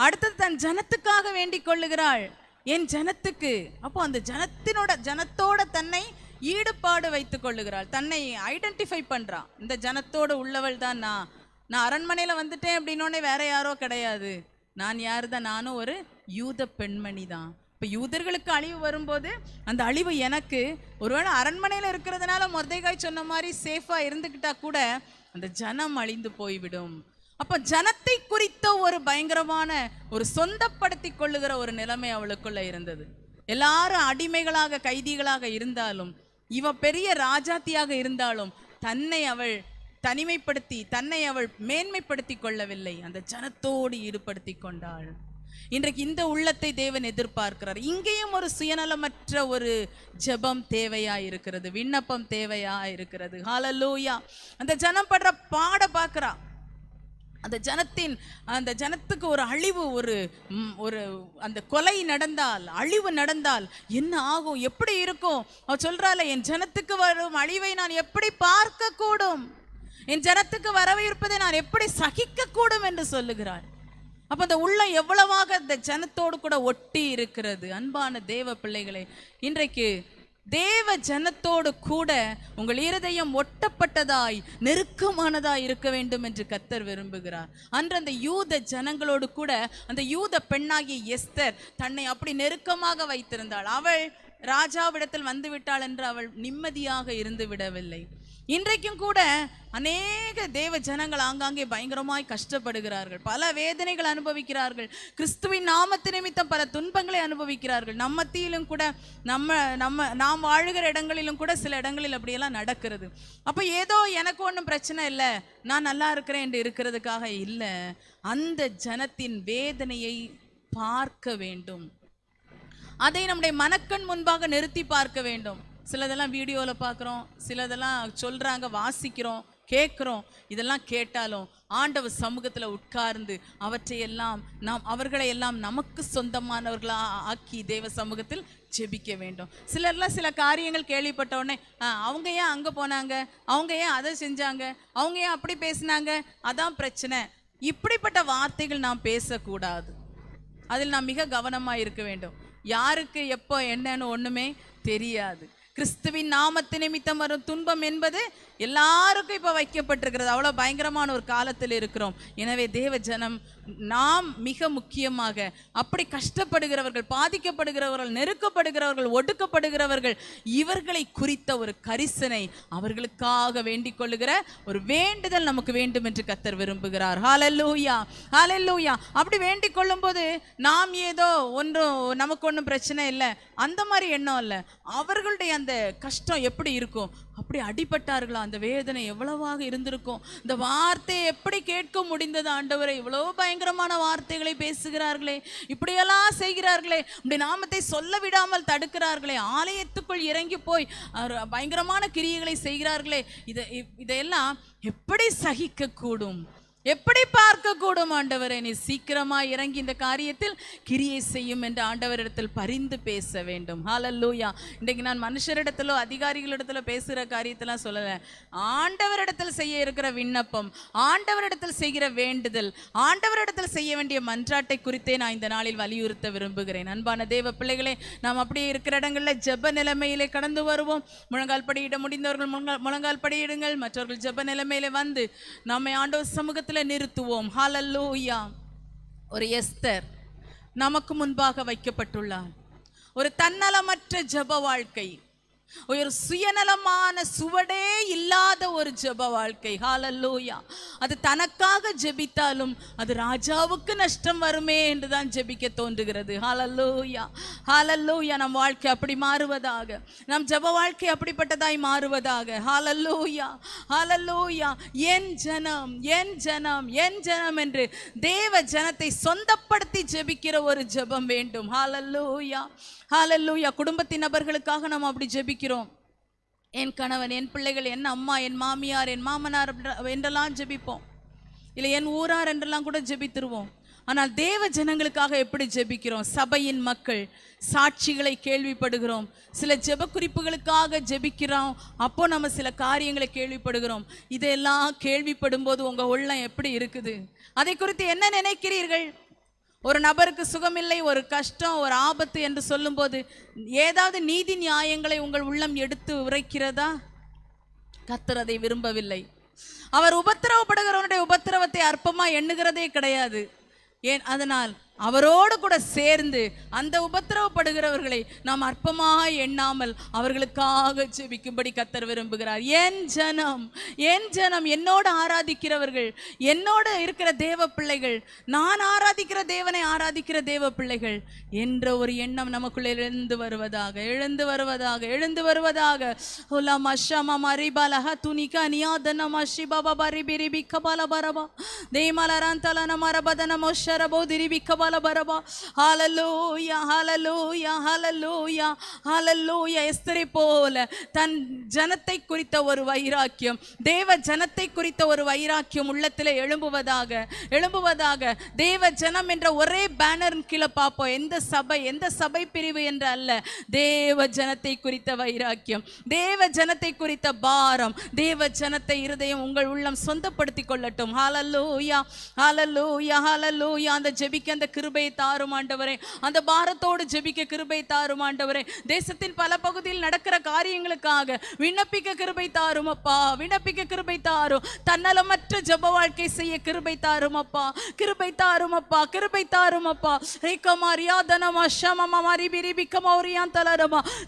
அடுத்தது தன் ஜனத்துக்காக வேண்டிக் கொள்ளுகிறாள் என் ஜனத்துக்கு அப்போ அந்த ஜனத்தினோட ஜனத்தோட தன்னை ஈடுபாடு வைத்துக் கொள்ளுகிறாள் தன்னை ஐடென்டிஃபை பண்றான் இந்த ஜனத்தோட உள்ளவள் தான் நான் நான் அரண்மனையில் வந்துட்டேன் அப்படின்னு வேற யாரோ கிடையாது நான் யார் தான் நானும் ஒரு யூத பெண்மணி தான் இப்போ யூதர்களுக்கு அழிவு வரும்போது அந்த அழிவு எனக்கு ஒருவேளை அரண்மனையில் இருக்கிறதுனால மொர்தைகாய் சொன்ன மாதிரி சேஃபாக இருந்துக்கிட்டா கூட அந்த ஜனம் அழிந்து போய்விடும் அப்போ ஜனத்தை குறித்த ஒரு பயங்கரமான ஒரு சொந்தப்படுத்தி கொள்ளுகிற ஒரு நிலைமை அவளுக்குள்ள இருந்தது எல்லாரும் அடிமைகளாக கைதிகளாக இருந்தாலும் இவ பெரிய ராஜாத்தியாக இருந்தாலும் தன்னை அவள் தனிமைப்படுத்தி தன்னை அவள் மேன்மைப்படுத்தி கொள்ளவில்லை அந்த ஜனத்தோடு ஈடுபடுத்தி கொண்டாள் இன்றைக்கு இந்த உள்ளத்தை தேவன் எதிர்பார்க்கிறார் இங்கேயும் ஒரு சுயநலமற்ற ஒரு ஜெபம் தேவையா இருக்கிறது விண்ணப்பம் தேவையா இருக்கிறது ஹாலலூயா அந்த ஜனம் படுற பாட பார்க்குறான் அந்த ஜனத்தின் அந்த ஜனத்துக்கு ஒரு அழிவு ஒரு ஒரு அந்த கொலை நடந்தால் அழிவு நடந்தால் என்ன ஆகும் எப்படி இருக்கும் அவர் சொல்கிறாள் என் ஜனத்துக்கு வரும் அழிவை நான் எப்படி பார்க்கக்கூடும் என் ஜனத்துக்கு வரவிருப்பதை நான் எப்படி சகிக்கக்கூடும் என்று சொல்லுகிறார் அப்போ அந்த உள்ளம் எவ்வளவாக இந்த ஜனத்தோடு கூட ஒட்டி இருக்கிறது அன்பான தேவ பிள்ளைகளை இன்றைக்கு தேவ ஜனத்தோடு கூட உங்கள் இருதயம் ஒட்டப்பட்டதாய் நெருக்கமானதாய் இருக்க வேண்டும் என்று கத்தர் விரும்புகிறார் அன்று அந்த யூத ஜனங்களோடு கூட அந்த யூத பெண்ணாகிய எஸ்தர் தன்னை அப்படி நெருக்கமாக வைத்திருந்தாள் அவள் ராஜாவிடத்தில் வந்துவிட்டாள் என்று அவள் நிம்மதியாக இருந்து விடவில்லை இன்றைக்கும் கூட அநேக தேவ ஜனங்கள் ஆங்காங்கே பயங்கரமாய் கஷ்டப்படுகிறார்கள் பல வேதனைகள் அனுபவிக்கிறார்கள் கிறிஸ்துவின் நாமத்து நிமித்தம் பல துன்பங்களை அனுபவிக்கிறார்கள் நம்மத்தியிலும் கூட நம்ம நம்ம நாம் வாழுகிற இடங்களிலும் கூட சில இடங்களில் அப்படியெல்லாம் நடக்கிறது அப்போ ஏதோ எனக்கு ஒன்றும் பிரச்சனை இல்லை நான் நல்லா இருக்கிறேன் என்று இருக்கிறதுக்காக இல்லை அந்த ஜனத்தின் வேதனையை பார்க்க வேண்டும் அதை நம்முடைய மனக்கண் முன்பாக நிறுத்தி பார்க்க வேண்டும் சிலதெல்லாம் வீடியோவில் பார்க்குறோம் சிலதெல்லாம் சொல்கிறாங்க வாசிக்கிறோம் கேட்குறோம் இதெல்லாம் கேட்டாலும் ஆண்டவர் சமூகத்தில் உட்கார்ந்து அவற்றையெல்லாம் நாம் அவர்களை எல்லாம் நமக்கு சொந்தமானவர்களாக ஆக்கி தேவ சமூகத்தில் ஜெபிக்க வேண்டும் சிலர்லாம் சில காரியங்கள் கேள்விப்பட்டவுடனே அவங்க ஏன் அங்கே போனாங்க அவங்க ஏன் அதை செஞ்சாங்க அவங்க ஏன் அப்படி பேசினாங்க அதான் பிரச்சனை இப்படிப்பட்ட வார்த்தைகள் நாம் பேசக்கூடாது அதில் நாம் மிக கவனமாக இருக்க வேண்டும் யாருக்கு எப்போ என்னன்னு ஒன்றுமே தெரியாது கிறிஸ்துவின் நாமத்து நிமித்தம் வரும் துன்பம் என்பது எல்லாருக்கும் இப்போ வைக்கப்பட்டிருக்கிறது அவ்வளோ பயங்கரமான ஒரு காலத்தில் இருக்கிறோம் எனவே தேவ ஜனம் நாம் மிக முக்கியமாக அப்படி கஷ்டப்படுகிறவர்கள் பாதிக்கப்படுகிறவர்கள் நெருக்கப்படுகிறவர்கள் ஒடுக்கப்படுகிறவர்கள் இவர்களை குறித்த ஒரு கரிசனை அவர்களுக்காக வேண்டிக் கொள்ளுகிற ஒரு வேண்டுதல் நமக்கு வேண்டும் என்று கத்தர் விரும்புகிறார் ஹாலல்லூயா ஹாலல்லூயா அப்படி வேண்டிக் கொள்ளும் போது நாம் ஏதோ ஒன்றும் நமக்கு ஒன்றும் பிரச்சனை இல்லை அந்த மாதிரி எண்ணம் இல்லை அவர்களுடைய அந்த கஷ்டம் எப்படி இருக்கும் அப்படி அடிபட்டார்களா அந்த வேதனை எவ்வளவாக இருந்திருக்கும் இந்த வார்த்தையை எப்படி கேட்க முடிந்தது ஆண்டவரை இவ்வளோ பயங்கரமான வார்த்தைகளை பேசுகிறார்களே இப்படியெல்லாம் செய்கிறார்களே அப்படி நாமத்தை சொல்ல விடாமல் தடுக்கிறார்களே ஆலயத்துக்குள் இறங்கி போய் பயங்கரமான கிரியைகளை செய்கிறார்களே இதை இதையெல்லாம் எப்படி சகிக்கக்கூடும் எப்படி பார்க்க கூடும் ஆண்டவரை நீ சீக்கிரமா இறங்கி இந்த காரியத்தில் கிரியை செய்யும் என்று ஆண்டவரிடத்தில் பரிந்து பேச வேண்டும் ஹாலல்லூயா இன்றைக்கு நான் மனுஷரிடத்திலோ அதிகாரிகளிடத்திலோ பேசுகிற காரியத்தெல்லாம் சொல்லலை ஆண்டவரிடத்தில் செய்ய இருக்கிற விண்ணப்பம் ஆண்டவரிடத்தில் செய்கிற வேண்டுதல் ஆண்டவரிடத்தில் செய்ய வேண்டிய மன்றாட்டை குறித்தே நான் இந்த நாளில் வலியுறுத்த விரும்புகிறேன் அன்பான தேவ பிள்ளைகளே நாம் அப்படியே இருக்கிற இடங்களில் ஜெப நிலைமையிலே கடந்து வருவோம் முழங்கால் படியிட முடிந்தவர்கள் முழங்கால் படியிடுங்கள் மற்றவர்கள் ஜெப நிலைமையில வந்து நம்மை ஆண்டவர் சமூகத்தை இடத்துல நிறுத்துவோம் ஹாலல்லூயா ஒரு எஸ்தர் நமக்கு முன்பாக வைக்கப்பட்டுள்ளார் ஒரு தன்னலமற்ற ஜப வாழ்க்கை ஒரு சுயநலமான சுவடே இல்லாத ஒரு ஜெப வாழ்க்கை ஹாலல்லோயா அது தனக்காக ஜெபித்தாலும் அது ராஜாவுக்கு நஷ்டம் வருமே என்று தான் ஜெபிக்க தோன்றுகிறது ஹாலல்லோயா ஹாலல்லோயா நம் வாழ்க்கை அப்படி மாறுவதாக நம் ஜெப வாழ்க்கை அப்படிப்பட்டதாய் மாறுவதாக ஹாலல்லோயா ஹாலல்லோயா என் ஜனம் என் ஜனம் என் ஜனம் என்று தேவ ஜனத்தை சொந்தப்படுத்தி ஜெபிக்கிற ஒரு ஜெபம் வேண்டும் ஹாலல்லோயா ஹாலல்லூயா குடும்பத்தின் நபர்களுக்காக நம்ம அப்படி ஜெபிக்கிறோம் என் கணவன் என் பிள்ளைகள் என் அம்மா என் மாமியார் என் மாமனார் என்றெல்லாம் ஜெபிப்போம் இல்லை என் ஊரார் என்றெல்லாம் கூட ஜெபித்துருவோம் ஆனால் தேவ ஜனங்களுக்காக எப்படி ஜெபிக்கிறோம் சபையின் மக்கள் சாட்சிகளை கேள்விப்படுகிறோம் சில ஜெப குறிப்புகளுக்காக ஜெபிக்கிறோம் அப்போ நம்ம சில காரியங்களை கேள்விப்படுகிறோம் இதெல்லாம் கேள்விப்படும் போது உங்கள் உள்ளம் எப்படி இருக்குது அதை குறித்து என்ன நினைக்கிறீர்கள் ஒரு நபருக்கு சுகமில்லை ஒரு கஷ்டம் ஒரு ஆபத்து என்று சொல்லும்போது ஏதாவது நீதி நியாயங்களை உங்கள் உள்ளம் எடுத்து உரைக்கிறதா கத்தர் அதை விரும்பவில்லை அவர் உபத்திரவப்படுகிறவனுடைய உபத்திரவத்தை அற்பமாக எண்ணுகிறதே கிடையாது ஏன் அதனால் அவரோடு கூட சேர்ந்து அந்த உபத்திரவப்படுகிறவர்களை நாம் அற்பமாக எண்ணாமல் அவர்களுக்காக ஜெபிக்கும்படி கத்தர் விரும்புகிறார் என் ஜனம் என் ஜனம் என்னோடு ஆராதிக்கிறவர்கள் என்னோடு இருக்கிற தேவ பிள்ளைகள் நான் ஆராதிக்கிற தேவனை ஆராதிக்கிற தேவ பிள்ளைகள் என்ற ஒரு எண்ணம் நமக்குள்ளே எழுந்து வருவதாக எழுந்து வருவதாக எழுந்து வருவதாக ஓலா மஷமா மரிபாலஹ துனிகா நியாதனமா சிபாபா ரிபி ரிபி கபால பரபா தேமாலரான் தலன மரபதன மொஷரபோ திரிபி கபால தன் ஜனத்தை குறித்த ஒரு வைராக்கியம் தேவ ஜனத்தை குறித்த ஒரு வைராக்கியம் உள்ளத்தில் எழும்புவதாக எழும்புவதாக தேவ ஜனம் என்ற ஒரே பேனர் கீழே பார்ப்போம் எந்த சபை எந்த சபை பிரிவு என்று அல்ல தேவ ஜனத்தை குறித்த வைராக்கியம் தேவ ஜனத்தை குறித்த பாரம் தேவ ஜனத்தை இருதயம் உங்கள் உள்ளம் சொந்தப்படுத்தி கொள்ளட்டும் ஹாலல்லூயா ஹாலல்லூயா ஹாலல்லூயா அந்த ஜெபிக்க அந்த கிருபை தாரும் ஆண்டவரே அந்த பாரத்தோடு ஜெபிக்க கிருபை தாரும் ஆண்டவரே தேசத்தின் பல பகுதியில் நடக்கிற காரியங்களுக்காக விண்ணப்பிக்க கிருபை தாரும் அப்பா விண்ணப்பிக்க கிருபை தாரும் தன்னலமற்ற ஜப வாழ்க்கை செய்ய கிருபை தாரும் அப்பா கிருபை தாரும் அப்பா கிருபை தாரும் அப்பா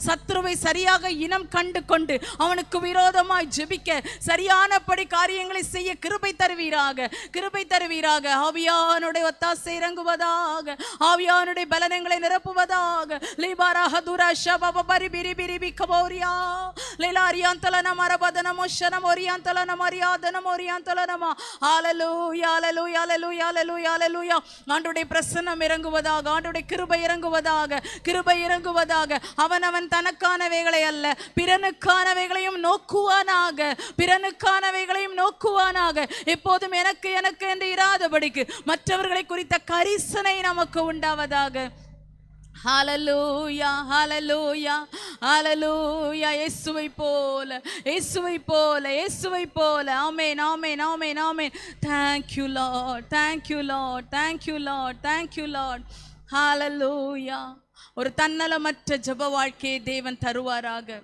சத்ருவை சரியாக இனம் கண்டு கொண்டு அவனுக்கு விரோதமாய் ஜெபிக்க சரியானபடி காரியங்களை செய்ய கிருபை தருவீராக கிருபை தருவீராக ஆவியானுடைய ஒத்தாசை இறங்குவதா நிரப்புவதாக ஆவியானுடைய பலனங்களை நிரப்புவதாக லிபாராக துராஷா பரி பிரி பிரி பிக்கபோரியா அரியாதனம் ஆலலு யாலலு யாலலு யாலலு ஆண்டுடைய பிரசன்னம் இறங்குவதாக ஆண்டுடைய கிருபை இறங்குவதாக கிருபை இறங்குவதாக அவன் அவன் தனக்கானவைகளை அல்ல பிறனுக்கானவைகளையும் நோக்குவானாக பிறனுக்கானவைகளையும் நோக்குவானாக எப்போதும் எனக்கு எனக்கு என்று இராதபடிக்கு மற்றவர்களை குறித்த கரிசனை கிருபை நமக்கு உண்டாவதாக ஹலலூயா ஹலலூயா ஹலலூயா இயேசுவை போல இயேசுவை போல இயேசுவை போல ஆமேன் நாமே நாமே thank thank you Lord thank you Lord thank you Lord thank you Lord ஹலலூயா ஒரு தன்னலமற்ற ஜப வாழ்க்கையை தேவன் தருவாராக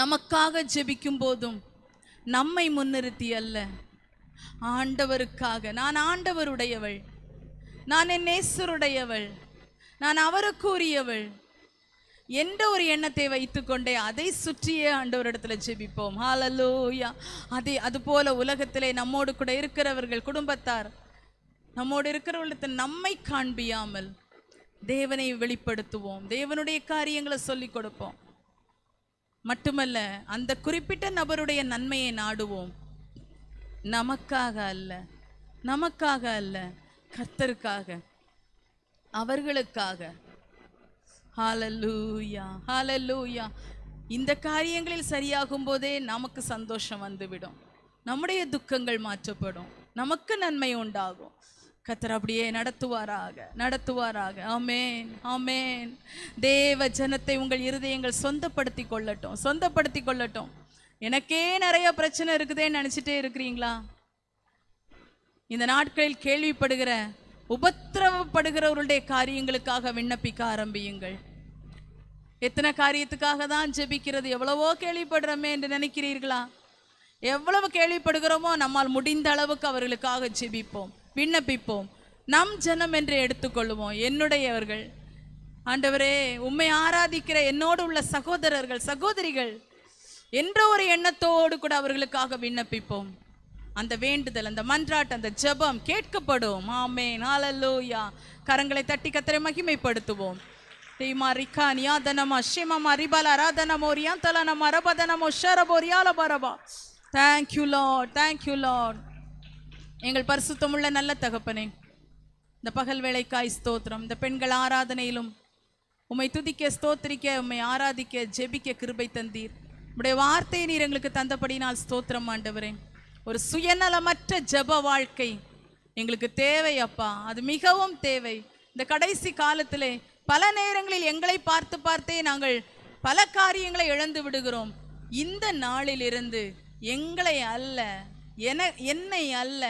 நமக்காக ஜெபிக்கும் போதும் நம்மை முன்னிறுத்தி அல்ல ஆண்டவருக்காக நான் ஆண்டவருடையவள் நான் என் நேசருடையவள் நான் அவருக்குரியவள் என்ற ஒரு எண்ணத்தை வைத்துக்கொண்டே அதை சுற்றியே ஆண்டவரிடத்துல ஜெபிப்போம் ஹாலலூயா அதே போல உலகத்திலே நம்மோடு கூட இருக்கிறவர்கள் குடும்பத்தார் நம்மோடு இருக்கிறவர்களிடத்தில் நம்மை காண்பியாமல் தேவனை வெளிப்படுத்துவோம் தேவனுடைய காரியங்களை சொல்லிக் கொடுப்போம் மட்டுமல்ல அந்த குறிப்பிட்ட நபருடைய நன்மையை நாடுவோம் நமக்காக அல்ல நமக்காக அல்ல கர்த்தருக்காக அவர்களுக்காக ஹாலலூயா ஹாலலூயா இந்த காரியங்களில் சரியாகும் போதே நமக்கு சந்தோஷம் வந்துவிடும் நம்முடைய துக்கங்கள் மாற்றப்படும் நமக்கு நன்மை உண்டாகும் கத்தர் அப்படியே நடத்துவாராக நடத்துவாராக ஆமேன் ஆமேன் தேவ ஜனத்தை உங்கள் இருதயங்கள் சொந்தப்படுத்தி கொள்ளட்டும் சொந்தப்படுத்தி கொள்ளட்டும் எனக்கே நிறைய பிரச்சனை இருக்குதேன்னு நினச்சிட்டே இருக்கிறீங்களா இந்த நாட்களில் கேள்விப்படுகிற உபத்திரவப்படுகிறவர்களுடைய காரியங்களுக்காக விண்ணப்பிக்க ஆரம்பியுங்கள் எத்தனை காரியத்துக்காக தான் ஜெபிக்கிறது எவ்வளவோ கேள்விப்படுறோமே என்று நினைக்கிறீர்களா எவ்வளவு கேள்விப்படுகிறோமோ நம்மால் முடிந்த அளவுக்கு அவர்களுக்காக ஜெபிப்போம் விண்ணப்பிப்போம் நம் ஜனம் என்று எடுத்துக்கொள்வோம் என்னுடையவர்கள் ஆண்டவரே உண்மை ஆராதிக்கிற என்னோடு உள்ள சகோதரர்கள் சகோதரிகள் என்ற ஒரு எண்ணத்தோடு கூட அவர்களுக்காக விண்ணப்பிப்போம் அந்த வேண்டுதல் அந்த மன்றாட்டு அந்த ஜபம் கேட்கப்படும் ஆமே நாளல்லோயா கரங்களை தட்டி கத்திரை மகிமைப்படுத்துவோம் தெய்மா ரிக்கானியா தனமா ஷிமமா ரிபாலா ராதனமோ ரியாந்தலனமா ரபதனமோ ஷரபோ ரியால பரபா தேங்க்யூ லார்ட் தேங்க்யூ லார்ட் எங்கள் பரிசுத்தமுள்ள நல்ல தகப்பனே இந்த பகல் வேலைக்காய் ஸ்தோத்திரம் இந்த பெண்கள் ஆராதனையிலும் உம்மை துதிக்க ஸ்தோத்திரிக்க உம்மை ஆராதிக்க ஜெபிக்க கிருபை தந்தீர் உடைய வார்த்தையை நீர் எங்களுக்கு தந்தபடினால் ஸ்தோத்திரம் ஆண்டவரேன் ஒரு சுயநலமற்ற ஜப வாழ்க்கை எங்களுக்கு தேவை அப்பா அது மிகவும் தேவை இந்த கடைசி காலத்திலே பல நேரங்களில் எங்களை பார்த்து பார்த்தே நாங்கள் பல காரியங்களை இழந்து விடுகிறோம் இந்த நாளிலிருந்து எங்களை அல்ல என என்னை அல்ல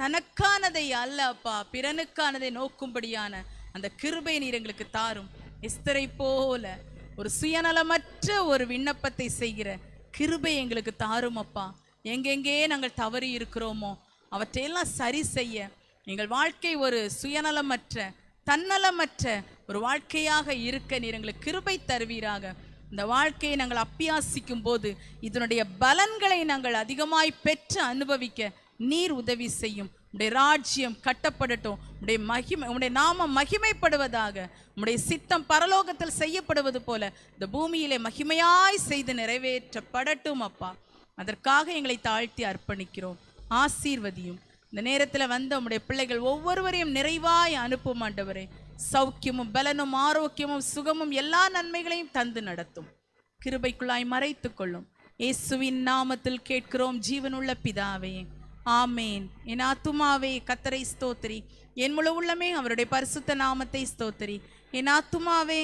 தனக்கானதை அல்ல அப்பா பிறனுக்கானதை நோக்கும்படியான அந்த கிருபை நீர் எங்களுக்கு தாரும் எஸ்தரை போல ஒரு சுயநலமற்ற ஒரு விண்ணப்பத்தை செய்கிற கிருபை எங்களுக்கு தாரும் அப்பா எங்கெங்கே நாங்கள் தவறி இருக்கிறோமோ அவற்றையெல்லாம் சரி செய்ய எங்கள் வாழ்க்கை ஒரு சுயநலமற்ற தன்னலமற்ற ஒரு வாழ்க்கையாக இருக்க நீர் எங்களுக்கு கிருபை தருவீராக இந்த வாழ்க்கையை நாங்கள் அப்பியாசிக்கும் போது இதனுடைய பலன்களை நாங்கள் அதிகமாய் பெற்று அனுபவிக்க நீர் உதவி செய்யும் உடைய ராஜ்யம் கட்டப்படட்டும் உடைய மகிமை உடைய நாமம் மகிமைப்படுவதாக உடைய சித்தம் பரலோகத்தில் செய்யப்படுவது போல இந்த பூமியிலே மகிமையாய் செய்து நிறைவேற்றப்படட்டும் அப்பா அதற்காக எங்களை தாழ்த்தி அர்ப்பணிக்கிறோம் ஆசீர்வதியும் இந்த நேரத்தில் வந்த உம்முடைய பிள்ளைகள் ஒவ்வொருவரையும் நிறைவாய் அனுப்ப மாட்டவரே சௌக்கியமும் பலனும் ஆரோக்கியமும் சுகமும் எல்லா நன்மைகளையும் தந்து நடத்தும் கிருபைக்குள்ளாய் மறைத்து கொள்ளும் இயேசுவின் நாமத்தில் கேட்கிறோம் ஜீவனுள்ள பிதாவே ஆமேன் என் ஆத்துமாவே கத்தரை ஸ்தோத்திரி என் முழு உள்ளமே அவருடைய பரிசுத்த நாமத்தை ஸ்தோத்திரி என் ஆத்துமாவே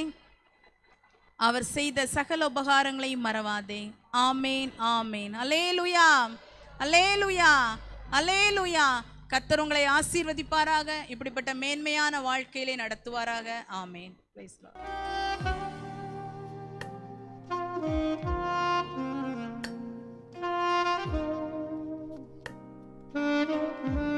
அவர் செய்த சகல உபகாரங்களையும் மறவாதே ஆமேன் ஆமேன் அலேலுயா அலேலுயா அலேலுயா கத்தர் உங்களை ஆசீர்வதிப்பாராக இப்படிப்பட்ட மேன்மையான வாழ்க்கையிலே நடத்துவாராக ஆமேன் Thank you.